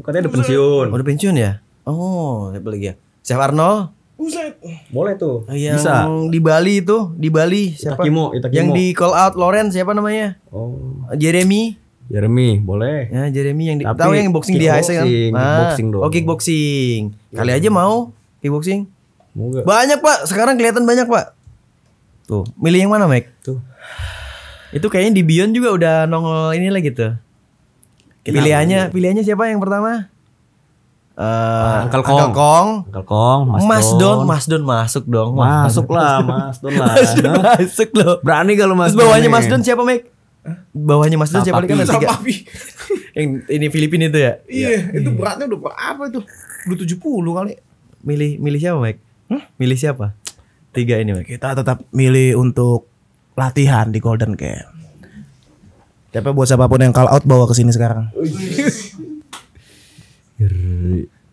Katanya udah pensiun. Oh, udah pensiun ya? Oh, siapa lagi ya? Chef Arnold. Buset. Boleh tuh. Yang Bisa. di Bali itu, di Bali siapa? Itakimo, Itakimo. Yang di call out Loren siapa namanya? Oh. Jeremy. Jeremy, boleh. Ya, Jeremy yang di, tahu yang boxing di HSE kan? Ah, boxing dong. Oh, kickboxing. Kali aja iya. mau kickboxing. Moga. Banyak, Pak. Sekarang kelihatan banyak, Pak. Tuh, milih yang mana, Mike? Tuh. Itu kayaknya di Bion juga udah nongol ini lagi tuh. pilihannya, ambil. pilihannya siapa yang pertama? Uh, Uncle Kong. Uncle Kong. Uncle Kong, Mas, Mas Don. Don, Mas Don masuk dong. Masuk, lah, Mas Don lah. <laughs> mas Don masuk loh. Berani kalau Mas Terus bawahnya Mas Don siapa, Mike? Bawahnya Mas Dul paling kan ada tiga. <laughs> yang ini Filipina itu ya? Iya, ya. itu beratnya udah berapa tuh? Udah 70 kali. Milih milih siapa, Mike? Hmm? Milih siapa? Tiga ini, Mike. Kita tetap milih untuk latihan di Golden Camp. Tapi buat siapapun yang call out bawa ke sini sekarang.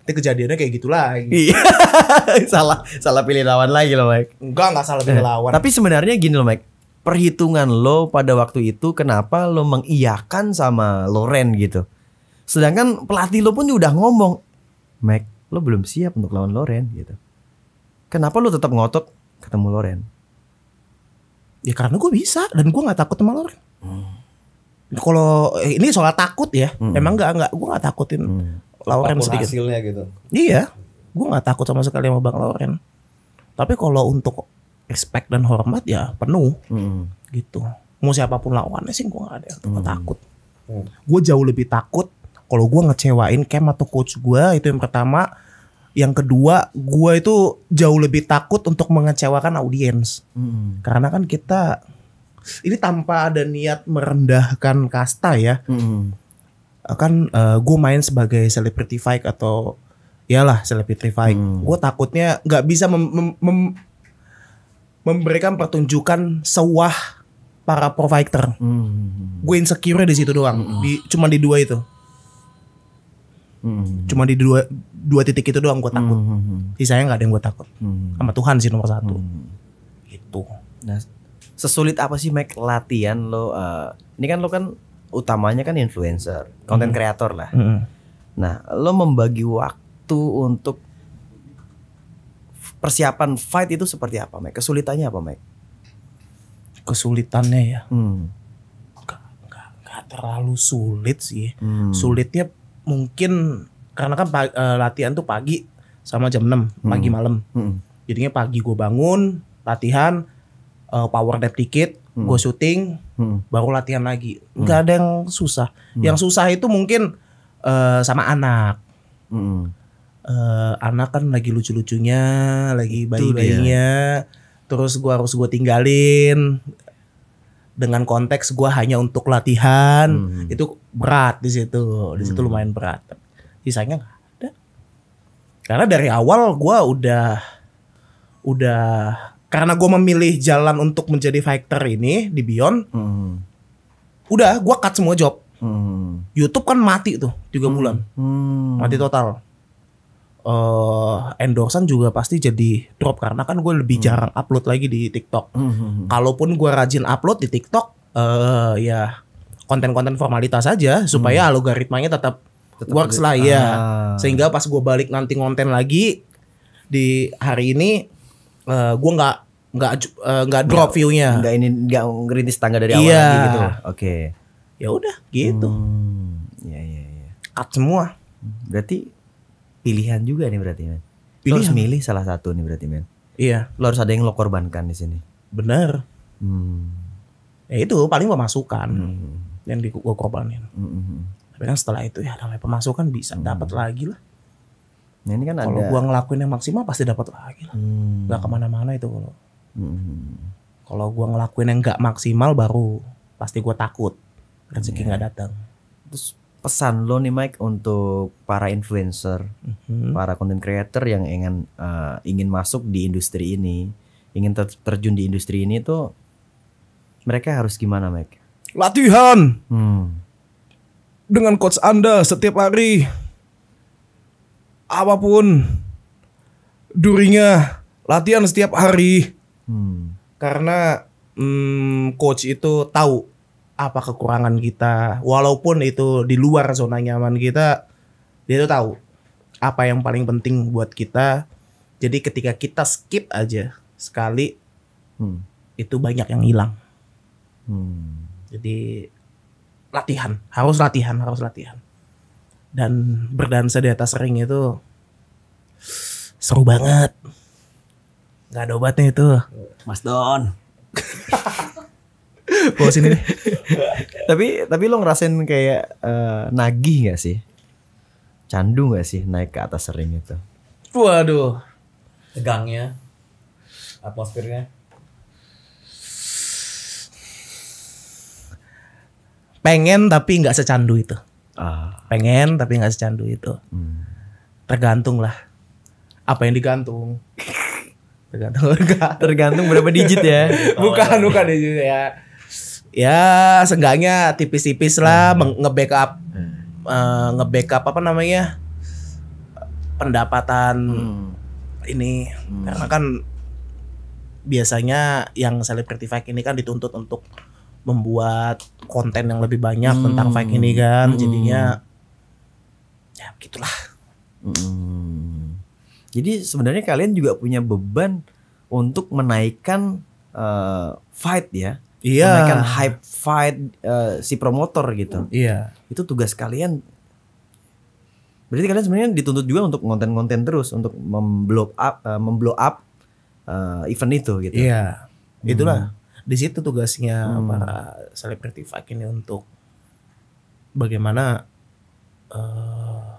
itu <laughs> kejadiannya kayak gitu lagi. Iya. <laughs> salah salah pilih lawan lagi loh, Mike. Enggak, enggak salah pilih eh, lawan. Tapi sebenarnya gini loh, Mike perhitungan lo pada waktu itu kenapa lo mengiyakan sama Loren gitu. Sedangkan pelatih lo pun udah ngomong, Mac, lo belum siap untuk lawan Loren gitu. Kenapa lo tetap ngotot ketemu Loren? Ya karena gue bisa dan gue nggak takut sama Loren. Hmm. Kalau eh, ini soal takut ya, hmm. emang nggak nggak gue nggak takutin hmm. Loren sedikit. gitu. Iya, gue nggak takut sama sekali sama Bang Loren. Tapi kalau untuk respect dan hormat ya penuh hmm. gitu mau siapapun lawannya sih gue gak ada yang hmm. takut hmm. gue jauh lebih takut kalau gue ngecewain camp atau coach gue itu yang pertama yang kedua gue itu jauh lebih takut untuk mengecewakan audiens hmm. karena kan kita ini tanpa ada niat merendahkan kasta ya hmm. kan uh, eh, gue main sebagai celebrity fight atau lah celebrity fight. Hmm. Gue takutnya nggak bisa mem, mem, memberikan pertunjukan sewah para provider. Hmm. Gue insecure di situ doang, hmm. di cuma di dua itu. Hmm. Cuma di dua dua titik itu doang gue takut. Hmm. Sisanya nggak ada yang gue takut. Hmm. Sama Tuhan sih nomor satu. Hmm. Itu. Nah, sesulit apa sih Mac latihan lo? Uh, ini kan lo kan utamanya kan influencer, konten hmm. kreator lah. Hmm. Nah, lo membagi waktu untuk persiapan fight itu seperti apa, Mike? Kesulitannya apa, Mike? Kesulitannya ya, hmm. nggak, terlalu sulit sih. Hmm. Sulitnya mungkin karena kan pagi, uh, eh, latihan tuh pagi sama jam 6 hmm. pagi malam. Hmm. Jadinya pagi gue bangun latihan, uh, power nap dikit, hmm. gue syuting, hmm. baru latihan lagi. Hmm. Gak ada yang susah. Hmm. Yang susah itu mungkin uh, sama anak. Hmm uh, eh, anak kan lagi lucu-lucunya, lagi bayi-bayinya. Terus gue harus gue tinggalin dengan konteks gue hanya untuk latihan. Hmm. Itu berat di situ, di situ hmm. lumayan berat. Sisanya nggak ada. Karena dari awal gue udah udah karena gue memilih jalan untuk menjadi fighter ini di Beyond, hmm. udah gue cut semua job. Hmm. YouTube kan mati tuh tiga hmm. bulan, hmm. mati total uh, juga pasti jadi drop karena kan gue lebih hmm. jarang upload lagi di TikTok. Hmm, hmm, hmm. Kalaupun gue rajin upload di TikTok, uh, ya konten-konten formalitas saja supaya hmm. algoritmanya tetap, tetap works lah iya. ah. ya. Sehingga pas gue balik nanti konten lagi di hari ini, uh, gue nggak nggak nggak uh, drop viewnya nggak ini nggak ngerintis tangga dari awal yeah. lagi gitu oke okay. ya udah gitu hmm, ya ya ya cut semua berarti pilihan juga nih berarti men. Pilihan. Lo harus milih salah satu nih berarti men. Iya. Lo harus ada yang lo korbankan di sini. Bener. Hmm. Ya itu paling pemasukan hmm. yang di gue korbanin. Hmm, hmm, hmm. Tapi kan setelah itu ya namanya pemasukan bisa hmm. dapat lagi lah. Nah, ini kan kalau ada... gua ngelakuin yang maksimal pasti dapat lagi lah. Hmm. Gak kemana-mana itu kalau. Hmm, hmm. Kalau gua ngelakuin yang gak maksimal baru pasti gua takut rezeki iya. nggak hmm. datang. Terus pesan lo nih Mike untuk para influencer, mm-hmm. para content creator yang ingin uh, ingin masuk di industri ini, ingin ter- terjun di industri ini tuh mereka harus gimana Mike? Latihan. Hmm. Dengan coach Anda setiap hari apapun durinya latihan setiap hari. Hmm. Karena hmm, coach itu tahu apa kekurangan kita walaupun itu di luar zona nyaman kita dia tuh tahu apa yang paling penting buat kita jadi ketika kita skip aja sekali hmm. itu banyak yang hilang hmm. jadi latihan harus latihan harus latihan dan berdansa di atas ring itu seru banget nggak ada obatnya itu Mas Don <laughs> bawa sini nih. tapi tapi lo ngerasain kayak uh, nagih gak sih? Candu gak sih naik ke atas sering itu? Waduh. Tegangnya. Atmosfernya. Pengen tapi nggak secandu itu. Ah. Pengen tapi nggak secandu itu. Hmm. Tergantung lah. Apa yang digantung? <laughs> Tergantung tergantung berapa digit ya. <laughs> bukan bukan digit ya ya seenggaknya tipis-tipis lah hmm. nge-backup hmm. uh, nge-backup apa namanya pendapatan hmm. ini hmm. karena kan biasanya yang selebriti fake ini kan dituntut untuk membuat konten yang lebih banyak hmm. tentang fake ini kan hmm. jadinya ya begitulah hmm. jadi sebenarnya kalian juga punya beban untuk menaikkan uh, fight ya Iya. Yeah. Menaikkan hype fight uh, si promotor gitu. Iya. Yeah. Itu tugas kalian. Berarti kalian sebenarnya dituntut juga untuk konten-konten terus untuk memblow up uh, memblow up uh, event itu gitu. Iya. Yeah. Itulah hmm. di situ tugasnya hmm. para selebriti fight ini untuk bagaimana uh,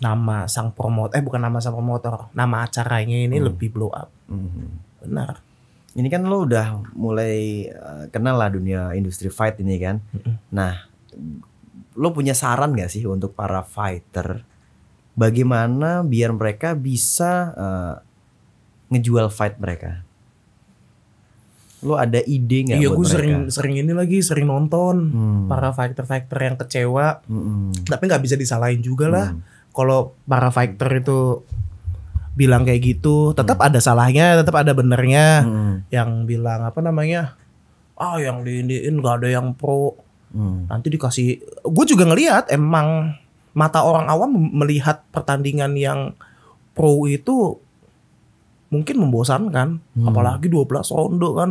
nama sang promotor eh bukan nama sang promotor, nama acaranya ini hmm. lebih blow up. Hmm. Benar ini kan lo udah mulai eh, kenal lah dunia industri fight ini kan. Nah, lo punya saran gak sih untuk para fighter bagaimana biar mereka bisa uh, ngejual fight mereka? Lo ada ide gak? Iya, gue sering sering ini lagi sering nonton hmm. para fighter-fighter yang kecewa, hmm. tapi gak bisa disalahin juga lah. Hmm. Kalau para fighter itu bilang kayak gitu tetap hmm. ada salahnya tetap ada benernya hmm. yang bilang apa namanya ah oh, yang diindiin gak ada yang pro hmm. nanti dikasih gue juga ngelihat emang mata orang awam melihat pertandingan yang pro itu mungkin membosankan hmm. apalagi 12 ronde kan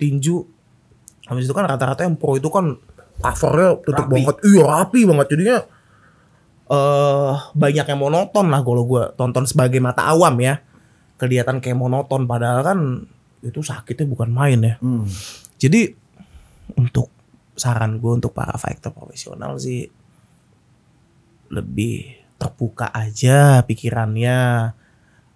tinju habis itu kan rata-rata yang pro itu kan covernya tutup rapi. banget iya rapi banget jadinya uh, banyak yang monoton lah kalau gue tonton sebagai mata awam ya kelihatan kayak monoton padahal kan itu sakitnya bukan main ya hmm. jadi untuk saran gue untuk para fighter profesional sih lebih terbuka aja pikirannya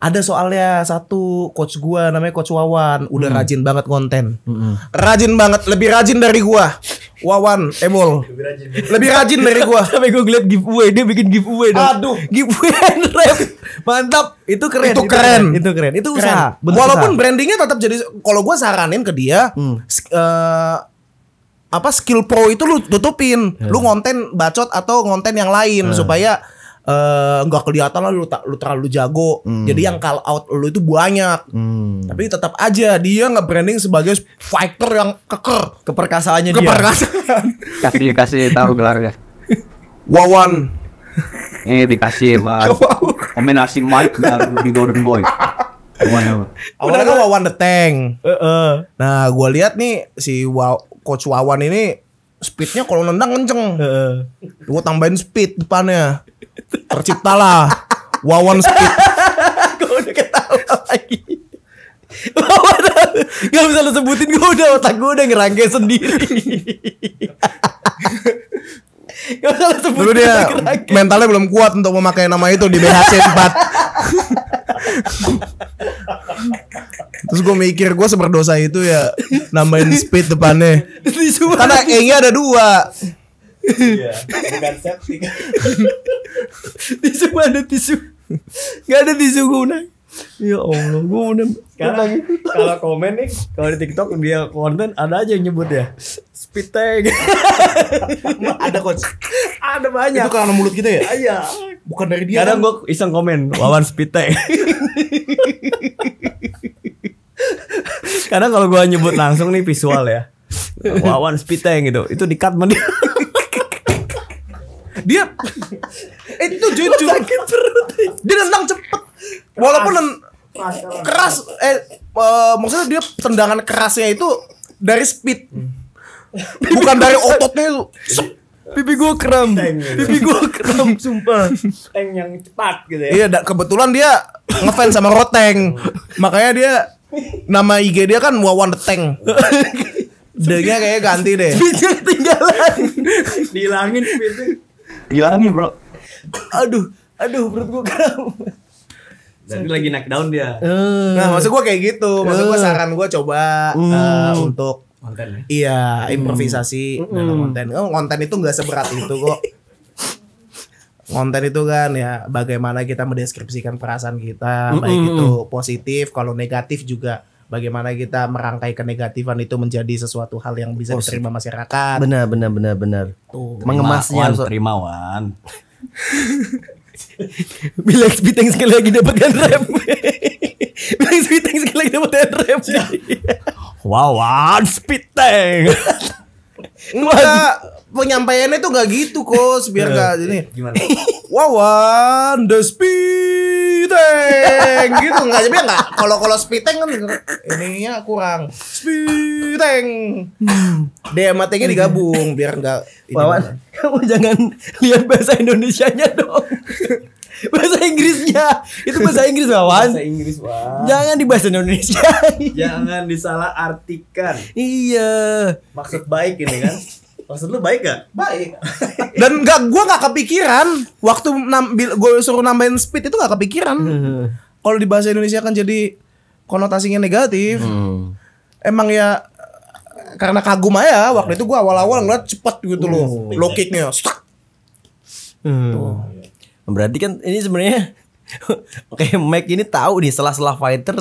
ada soalnya satu coach gua namanya coach Wawan udah hmm. rajin banget konten hmm. rajin banget lebih rajin dari gua Wawan emol, lebih rajin, lebih rajin dari gua <laughs> sampai gua ngeliat giveaway dia bikin giveaway dong aduh giveaway <laughs> mantap itu keren itu, itu keren. keren itu keren itu usaha keren. walaupun usaha. brandingnya tetap jadi kalau gua saranin ke dia hmm. uh, apa skill pro itu lu tutupin, yeah. Hmm. lu ngonten bacot atau ngonten yang lain yeah. Hmm. supaya Eh, nggak uh, kelihatan lah lu, lu terlalu jago. Hmm. Jadi yang call out lu itu banyak. Hmm. Tapi tetap aja dia nggak branding sebagai fighter yang keker. Keperkasaannya Keperkasaan. dia. kasih kasih tahu gelarnya. Wawan. Ini eh, dikasih mas Kombinasi Mike dan Golden Boy. Wawan Awalnya Udah kan Wawan the Tank. Uh -uh. Nah, gue lihat nih si Waw Coach Wawan ini speednya kalau nendang kenceng. Gue tambahin speed depannya. Terciptalah Wawan Speed. <laughs> gue udah ketawa lagi. gak bisa lo sebutin gue udah otak gue udah ngerangkai sendiri. gak bisa lo sebutin. Dulu dia mentalnya belum kuat untuk memakai nama itu di BHC 4. <laughs> Terus gue mikir gue seberdosa itu ya nambahin speed depannya. Karena E-nya ada dua. Iya, bukan septic. tisu ada tisu? Gak ada tisu guna. Ya Allah, gue udah sekarang kalau komen nih, kalau di TikTok dia konten ada aja yang nyebut ya speed tank. <laughs> ada coach. Ada banyak. Itu karena mulut kita ya? Iya. Bukan dari dia. Kadang kan? gue iseng komen Wawan speed tank. <laughs> Kadang kalau gue nyebut langsung nih visual ya. Wawan speed tank gitu. Itu di cut mending. dia eh, itu jujur sakit perut eh. dia nendang cepet walaupun keras, keras eh uh, maksudnya dia tendangan kerasnya itu dari speed hmm Bukan dari ototnya lu. Pipi gua kram, gitu. pipi gua kram, sumpah. Teng yang cepat gitu ya. Iya, kebetulan dia ngefans sama Roteng, makanya dia nama IG dia kan Wawan Teng. Dengnya kayak ganti deh. Speednya ketinggalan. Dihilangin speednya. Hilangin bro. Aduh, aduh perut gua kram. Jadi lagi naik daun dia. Uh. Nah, maksud gua kayak gitu. Maksud gua eh. saran gua coba uh. Uh, untuk konten ya? iya hmm. improvisasi hmm. dalam konten oh, konten itu nggak seberat itu kok konten itu kan ya bagaimana kita mendeskripsikan perasaan kita hmm. baik hmm, itu hmm. positif kalau negatif juga bagaimana kita merangkai kenegatifan itu menjadi sesuatu hal yang bisa Positif. diterima masyarakat benar benar benar benar Tuh. mengemasnya terima wan <laughs> bilang speeding sekali lagi dapat rem <laughs> bilang speeding sekali lagi dapat rem Wawan speed tank. Enggak <laughs> penyampaiannya tuh gak gitu kos biar iya. gak jadi gimana <laughs> Wawan the speed tank gitu nggak jadi nggak kalau kalau tank kan ininya kurang tank Dia matengnya digabung biar nggak Wawan kamu jangan lihat bahasa Indonesia nya dong <laughs> <laughs> bahasa Inggrisnya itu bahasa Inggris lawan bahasa Inggris wan jangan di bahasa Indonesia <laughs> jangan disalah artikan iya maksud baik ini kan maksud lu baik gak baik <laughs> dan gak gue gak kepikiran waktu gue suruh nambahin speed itu gak kepikiran kalau di bahasa Indonesia kan jadi konotasinya negatif hmm. emang ya karena kagum aja waktu itu gue awal-awal ngeliat cepet gitu loh uh, low kicknya Berarti kan ini sebenarnya <laughs> oke okay, Mac ini tahu nih setelah-setelah fighter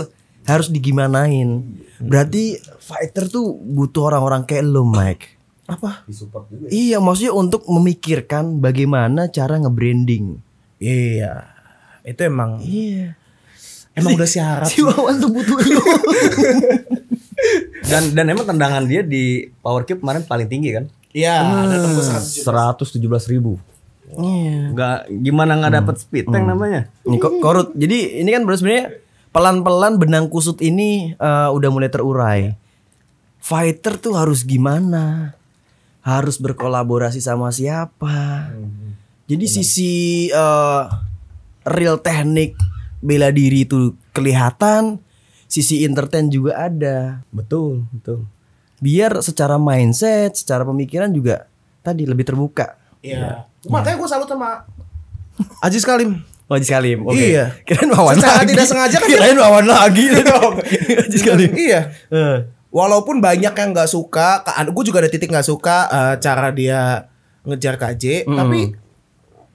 harus digimanain. Berarti fighter tuh butuh orang-orang kayak lo Mike. Apa? Disupport juga. Ya? Iya, maksudnya untuk memikirkan bagaimana cara nge-branding. Iya. Itu emang Iya. Emang si, udah syarat. Si Wawan tuh butuh lo. <laughs> dan dan emang tendangan dia di power kick kemarin paling tinggi kan? Iya, hmm, ada tembus 117 ribu. Yeah. Gak gimana nggak dapat hmm. speed tank hmm. namanya. Ini korut. Jadi ini kan sebenarnya pelan-pelan benang kusut ini uh, udah mulai terurai. Fighter tuh harus gimana? Harus berkolaborasi sama siapa? Hmm. Jadi Benar. sisi uh, real teknik bela diri itu kelihatan, sisi entertain juga ada. Betul, betul. Biar secara mindset, secara pemikiran juga tadi lebih terbuka. Iya. Yeah. Makanya hmm. gue salut sama Aziz Kalim. Oh, Aziz Kalim. Okay. Iya. Kirain Wawan Secara lagi. tidak sengaja kan <laughs> kirain Wawan lagi. Iya. <laughs> Aziz Kalim. Iya. Uh. Walaupun banyak yang nggak suka, gue juga ada titik nggak suka uh, cara dia ngejar KJ, mm. tapi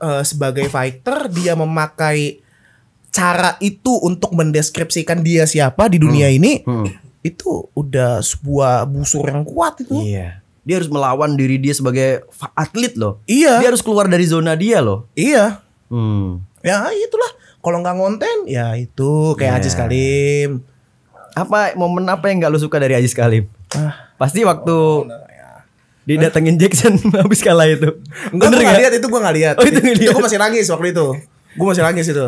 uh, sebagai fighter dia memakai cara itu untuk mendeskripsikan dia siapa di dunia mm. ini. Mm. Itu udah sebuah busur yang kuat itu. Iya dia harus melawan diri dia sebagai atlet loh. Iya. Dia harus keluar dari zona dia loh. Iya. Hmm. Ya itulah. Kalau nggak ngonten, ya itu kayak yeah. Aziz Kalim. Apa momen apa yang nggak lu suka dari Aziz Kalim? Ah. Pasti waktu oh, bener, oh, nah, ya. didatengin Jackson <laughs> habis kalah itu. Enggak, gue gak lihat itu gue gak lihat. Oh, itu, itu, itu gue masih nangis waktu itu. Gue masih nangis itu.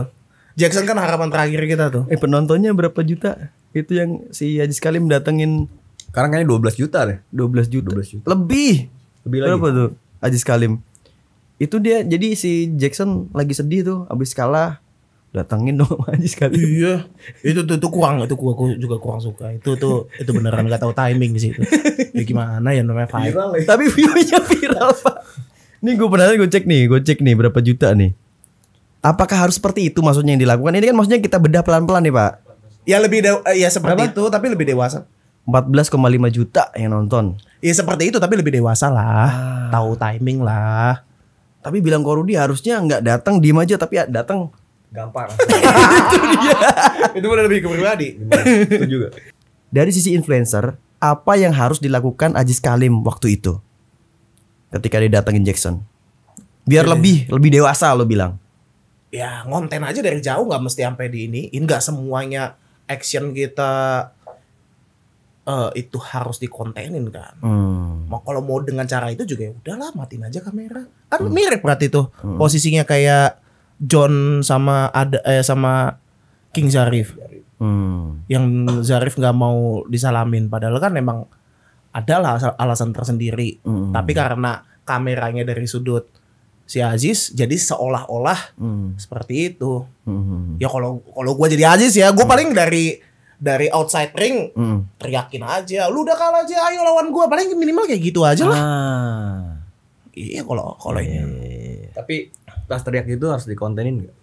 Jackson kan harapan terakhir kita tuh. Eh penontonnya berapa juta? Itu yang si Aziz Kalim datengin sekarang kayaknya 12 juta deh. 12 juta. 12 juta. Lebih. Lebih lagi. Berapa tuh? Aziz Kalim. Itu dia jadi si Jackson lagi sedih tuh abis kalah datangin dong Aziz Kalim. Iya. Itu tuh, tuh kurang itu gua juga kurang suka. Itu tuh itu beneran gak tahu timing sih itu. Ya gimana ya namanya viral. viral ya. Tapi view-nya viral, Pak. Nih gue penasaran gue cek nih, gue cek nih berapa juta nih. Apakah harus seperti itu maksudnya yang dilakukan? Ini kan maksudnya kita bedah pelan-pelan nih, Pak. Ya lebih de- eh, ya seperti Apa? itu tapi lebih dewasa. 14,5 juta yang nonton. Ya seperti itu tapi lebih dewasa lah, ah. tahu timing lah. Tapi bilang ke Rudi harusnya nggak datang di aja tapi ya datang gampang. <laughs> itu dia. itu benar lebih ke itu juga. Dari sisi influencer, apa yang harus dilakukan Ajis Kalim waktu itu? Ketika dia datangin Jackson. Biar Jadi, iya. lebih lebih dewasa lo bilang. Ya, ngonten aja dari jauh nggak mesti sampai di ini. Ini nggak semuanya action kita uh, itu harus dikontenin kan. Hmm. Mau kalau mau dengan cara itu juga ya udahlah matiin aja kamera. Kan hmm. mirip berarti tuh hmm. posisinya kayak John sama ada eh, sama King Zarif. Hmm. Yang Zarif nggak mau disalamin padahal kan memang adalah alasan tersendiri. Hmm. Tapi karena kameranya dari sudut si Aziz jadi seolah-olah hmm. seperti itu. Hmm. Ya kalau kalau gue jadi Aziz ya gue hmm. paling dari dari outside ring hmm. teriakin aja lu udah kalah aja ayo lawan gua paling minimal kayak gitu aja lah ah. iya kalau kalau ini iya. tapi pas teriak gitu harus dikontenin gak?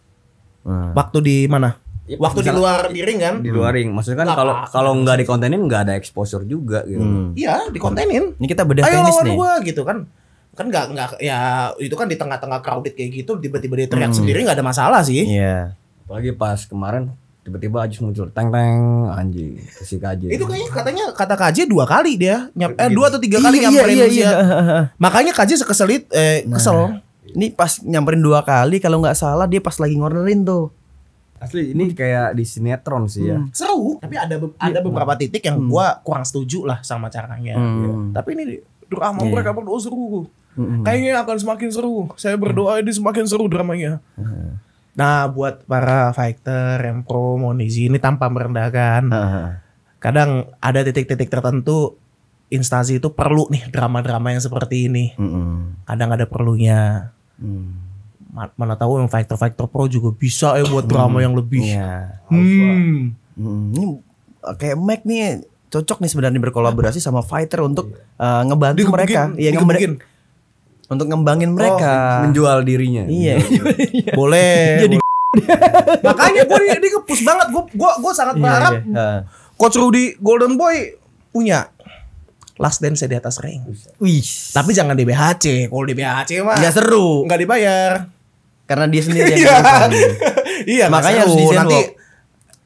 Hmm. Ah. waktu di mana ya, waktu di luar di ring kan di luar ring maksudnya kan kalau kalau nggak dikontenin nggak ada exposure juga gitu hmm. iya dikontenin ini kita bedah ayo lawan nih. gua gitu kan kan nggak nggak ya itu kan di tengah-tengah crowded kayak gitu tiba-tiba dia teriak hmm. sendiri nggak ada masalah sih iya yeah. apalagi pas kemarin tiba-tiba aja muncul teng teng anjing si kaji itu kayaknya katanya kata kaji dua kali dia nyap eh dua atau tiga kali iya, iya nyamperin iya, iya. makanya kaji sekeselit eh nah, kesel ini pas nyamperin dua kali kalau nggak salah dia pas lagi ngorderin tuh Asli ini kayak di sinetron sih ya. Hmm. Seru, tapi ada be ada iya. beberapa titik yang hmm. gua kurang setuju lah sama caranya. Hmm. Ya. Tapi ini drama yeah. mereka doa seru. Hmm. Kayaknya akan semakin seru. Saya berdoa ini semakin seru dramanya. Hmm. Nah, buat para fighter yang pro izin ini tanpa merendahkan. Kadang ada titik-titik tertentu instansi itu perlu nih drama-drama yang seperti ini. uh Kadang ada perlunya. Uh. Mana tahu yang fighter-fighter pro juga bisa ya buat drama mm. yang lebih. Yeah. Hmm. Hmm. Ini uh, kayak Mac nih cocok nih sebenarnya berkolaborasi sama fighter untuk iya. uh, ngebantu mereka. Iya, ngebantu untuk ngembangin oh, mereka. Oh, menjual dirinya. Iya. iya. <laughs> boleh. Jadi <laughs> makanya gue ini, ini kepus banget. Gue gue gue sangat iya, berharap iya, iya. Coach Rudy Golden Boy punya last dance di atas ring. Wih. Tapi jangan di BHC. Kalau DBHC mah nggak seru. Nggak dibayar. Karena dia sendiri yang Iya. <laughs> iya makanya harus di nanti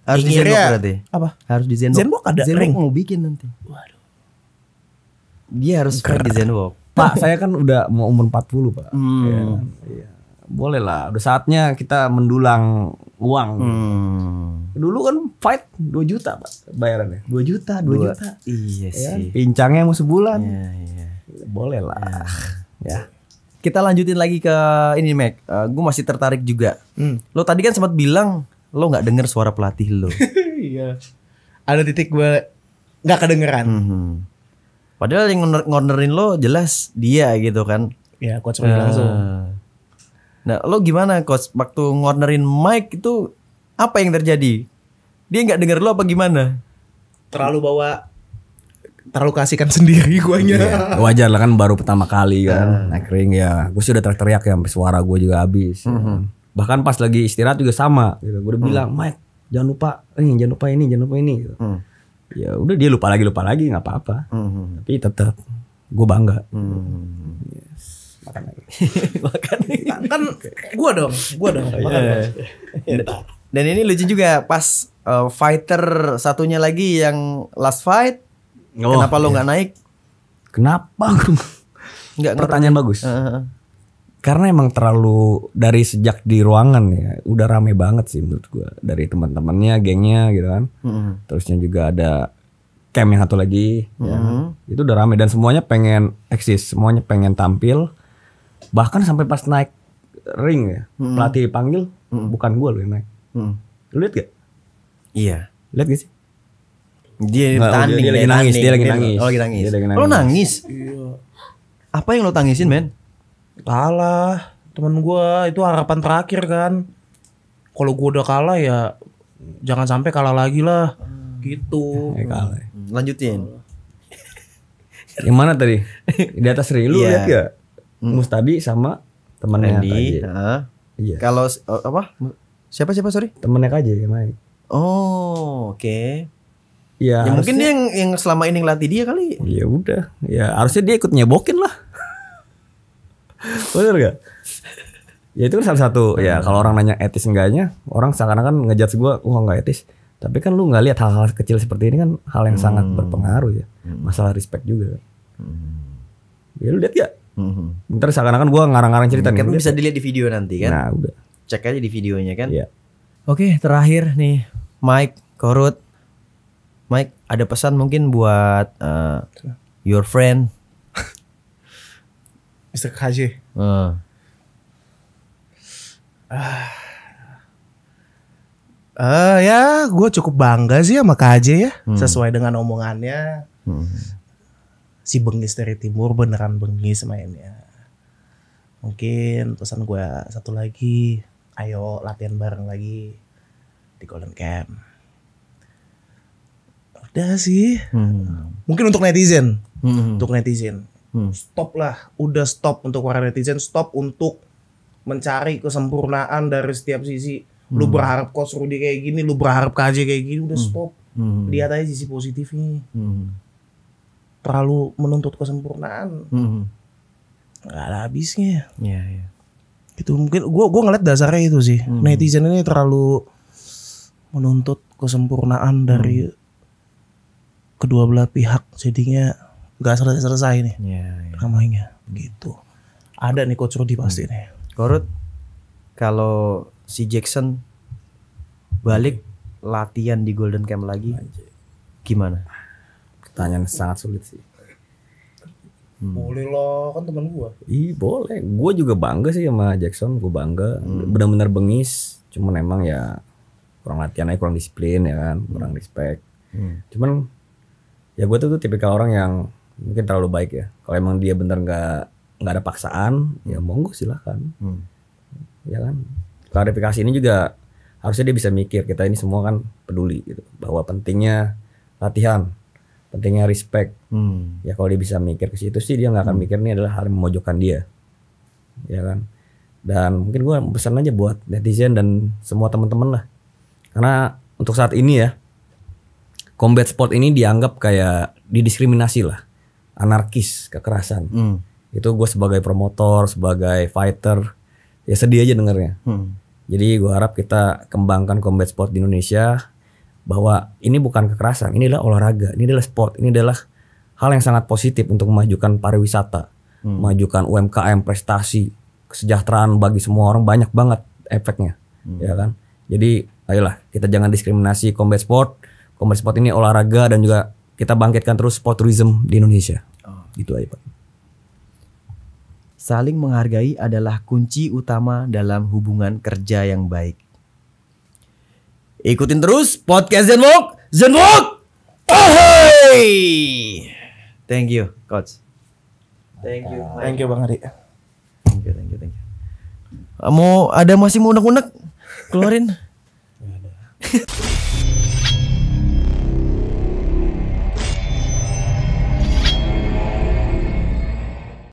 harus di Zenbox berarti. Apa? Harus di Zenbo. Zenbox ada Zenbox ring. mau bikin nanti. Waduh. Dia harus di Zenbo. Pak, saya kan udah mau umur 40, Pak. Hmm. Ya, ya. Boleh lah, udah saatnya kita mendulang uang. Hmm. Dulu kan fight 2 juta, Pak, bayarannya. 2 juta, 2 Dua, juta. Iya, iya kan? sih. pincangnya mau sebulan. Iya, iya. Boleh lah. Ya. ya. Kita lanjutin lagi ke ini, Mac. Uh, eh, gue masih tertarik juga. Hmm. Lo tadi kan sempat bilang lo nggak dengar suara pelatih lo. <laughs> Iya. Ada titik gue nggak kedengeran. Mm -hmm. Padahal yang ngornerin lo jelas dia gitu kan. Iya, coach Mike uh, langsung. Nah, lo gimana coach waktu ngornerin Mike itu apa yang terjadi? Dia nggak denger lo apa gimana? Terlalu bawa terlalu kasihkan sendiri <laughs> guanya. Iya, wajar lah kan baru pertama kali kan. Uh. Naik ring ya. Gue sudah teriak-teriak ya sampai suara gue juga habis. Uh-huh. Bahkan pas lagi istirahat juga sama gitu. Gue udah uh. bilang, "Mike, jangan lupa, eh, jangan lupa ini, jangan lupa ini." Gitu. Mm ya udah dia lupa lagi lupa lagi nggak apa-apa hmm. tapi tetap gue bangga hmm. yes. makan lagi <laughs> makan kan gue dong gue dong oh, iya, makan yeah. yeah. dan ini lucu juga pas uh, fighter satunya lagi yang last fight oh, kenapa yeah. lo iya. nggak naik kenapa nggak pertanyaan bagus uh -huh karena emang terlalu dari sejak di ruangan ya udah rame banget sih menurut gue dari teman-temannya gengnya gitu kan mm -hmm. terusnya juga ada camp yang satu lagi mm -hmm. ya. itu udah rame dan semuanya pengen eksis semuanya pengen tampil bahkan sampai pas naik ring ya mm -hmm. pelatih panggil mm -hmm. bukan gue loh yang naik mm -hmm. lu lihat gak iya lihat gak sih dia tanding lagi nangis dia lagi nangis, dia lagi nangis. lagi nangis. Lo nangis? Apa yang lo tangisin, men? kalah temen gue itu harapan terakhir kan kalau gue udah kalah ya jangan sampai kalah lagi lah gitu. Ya. hmm. gitu ya, kalah. lanjutin yang mana tadi di atas Rilu yeah. ya mm. Mustabi sama temennya Randy uh, iya kalau apa siapa siapa sorry temennya aja yang main oh oke okay. Iya, ya, ya harusnya, mungkin dia yang yang selama ini ngelatih dia kali ya udah ya harusnya dia ikut nyebokin lah Bener gak? Ya itu kan salah satu ya kalau orang nanya etis enggaknya orang seakan-akan ngejudge gue wah nggak etis tapi kan lu nggak lihat hal-hal kecil seperti ini kan hal yang hmm. sangat berpengaruh ya hmm. masalah respect juga hmm. ya lu lihat gak hmm. ntar seakan-akan gue ngarang-ngarang cerita hmm. nih kan bisa dilihat di video nanti kan nah udah cek aja di videonya kan ya. oke terakhir nih Mike Korut Mike ada pesan mungkin buat uh, your friend 있을까지. 어. Ah. Uh, ya gue cukup bangga sih sama KJ ya hmm. sesuai dengan omongannya hmm. si bengis dari timur beneran bengis mainnya mungkin pesan gue satu lagi ayo latihan bareng lagi di Golden Camp udah sih hmm. mungkin untuk netizen hmm. untuk netizen Hmm. stop lah udah stop untuk para netizen stop untuk mencari kesempurnaan dari setiap sisi hmm. lu berharap kos Rudi kayak gini lu berharap KJ kayak gini udah hmm. stop hmm. lihat aja sisi positifnya hmm. terlalu menuntut kesempurnaan hmm. gak ada habisnya ya, ya. gitu mungkin gua gua ngeliat dasarnya itu sih hmm. netizen ini terlalu menuntut kesempurnaan dari hmm. kedua belah pihak jadinya nggak selesai-selesai nih yeah, yeah. namanya gitu. Ada nih coach Rudy pasti hmm. nih. Korut kalau si Jackson balik latihan di Golden Camp lagi gimana? Pertanyaan sangat sulit sih. Hmm. Boleh loh, kan teman gua. Ih, boleh. Gua juga bangga sih sama Jackson, gua bangga. Hmm. Benar-benar bengis, cuman emang ya kurang latihan aja, kurang disiplin ya kan, kurang hmm. respect. Hmm. Cuman ya gue tuh, tuh tipikal orang yang mungkin terlalu baik ya kalau emang dia bener nggak nggak ada paksaan ya monggo silahkan hmm. ya kan klarifikasi ini juga harusnya dia bisa mikir kita ini semua kan peduli gitu bahwa pentingnya latihan pentingnya respect hmm. ya kalau dia bisa mikir ke situ sih dia nggak akan hmm. mikir ini adalah hal memojokkan dia ya kan dan mungkin gue pesan aja buat netizen dan semua teman-teman lah karena untuk saat ini ya combat sport ini dianggap kayak didiskriminasi lah anarkis kekerasan hmm. itu gue sebagai promotor sebagai fighter ya sedih aja dengarnya hmm. jadi gue harap kita kembangkan combat sport di Indonesia bahwa ini bukan kekerasan ini adalah olahraga ini adalah sport ini adalah hal yang sangat positif untuk memajukan pariwisata hmm. memajukan UMKM prestasi kesejahteraan bagi semua orang banyak banget efeknya hmm. ya kan jadi ayolah kita jangan diskriminasi combat sport combat sport ini olahraga dan juga kita bangkitkan terus sport tourism di Indonesia. Oh. Itu aja Pak. Saling menghargai adalah kunci utama dalam hubungan kerja yang baik. Ikutin terus podcast Zenwalk, Zenwalk. Oh hey! Thank you, coach. Thank you. Mike. Thank you Bang Ari. Thank you, thank you, thank you. Mau ada masih mau unek-unek? Keluarin. <laughs> ada.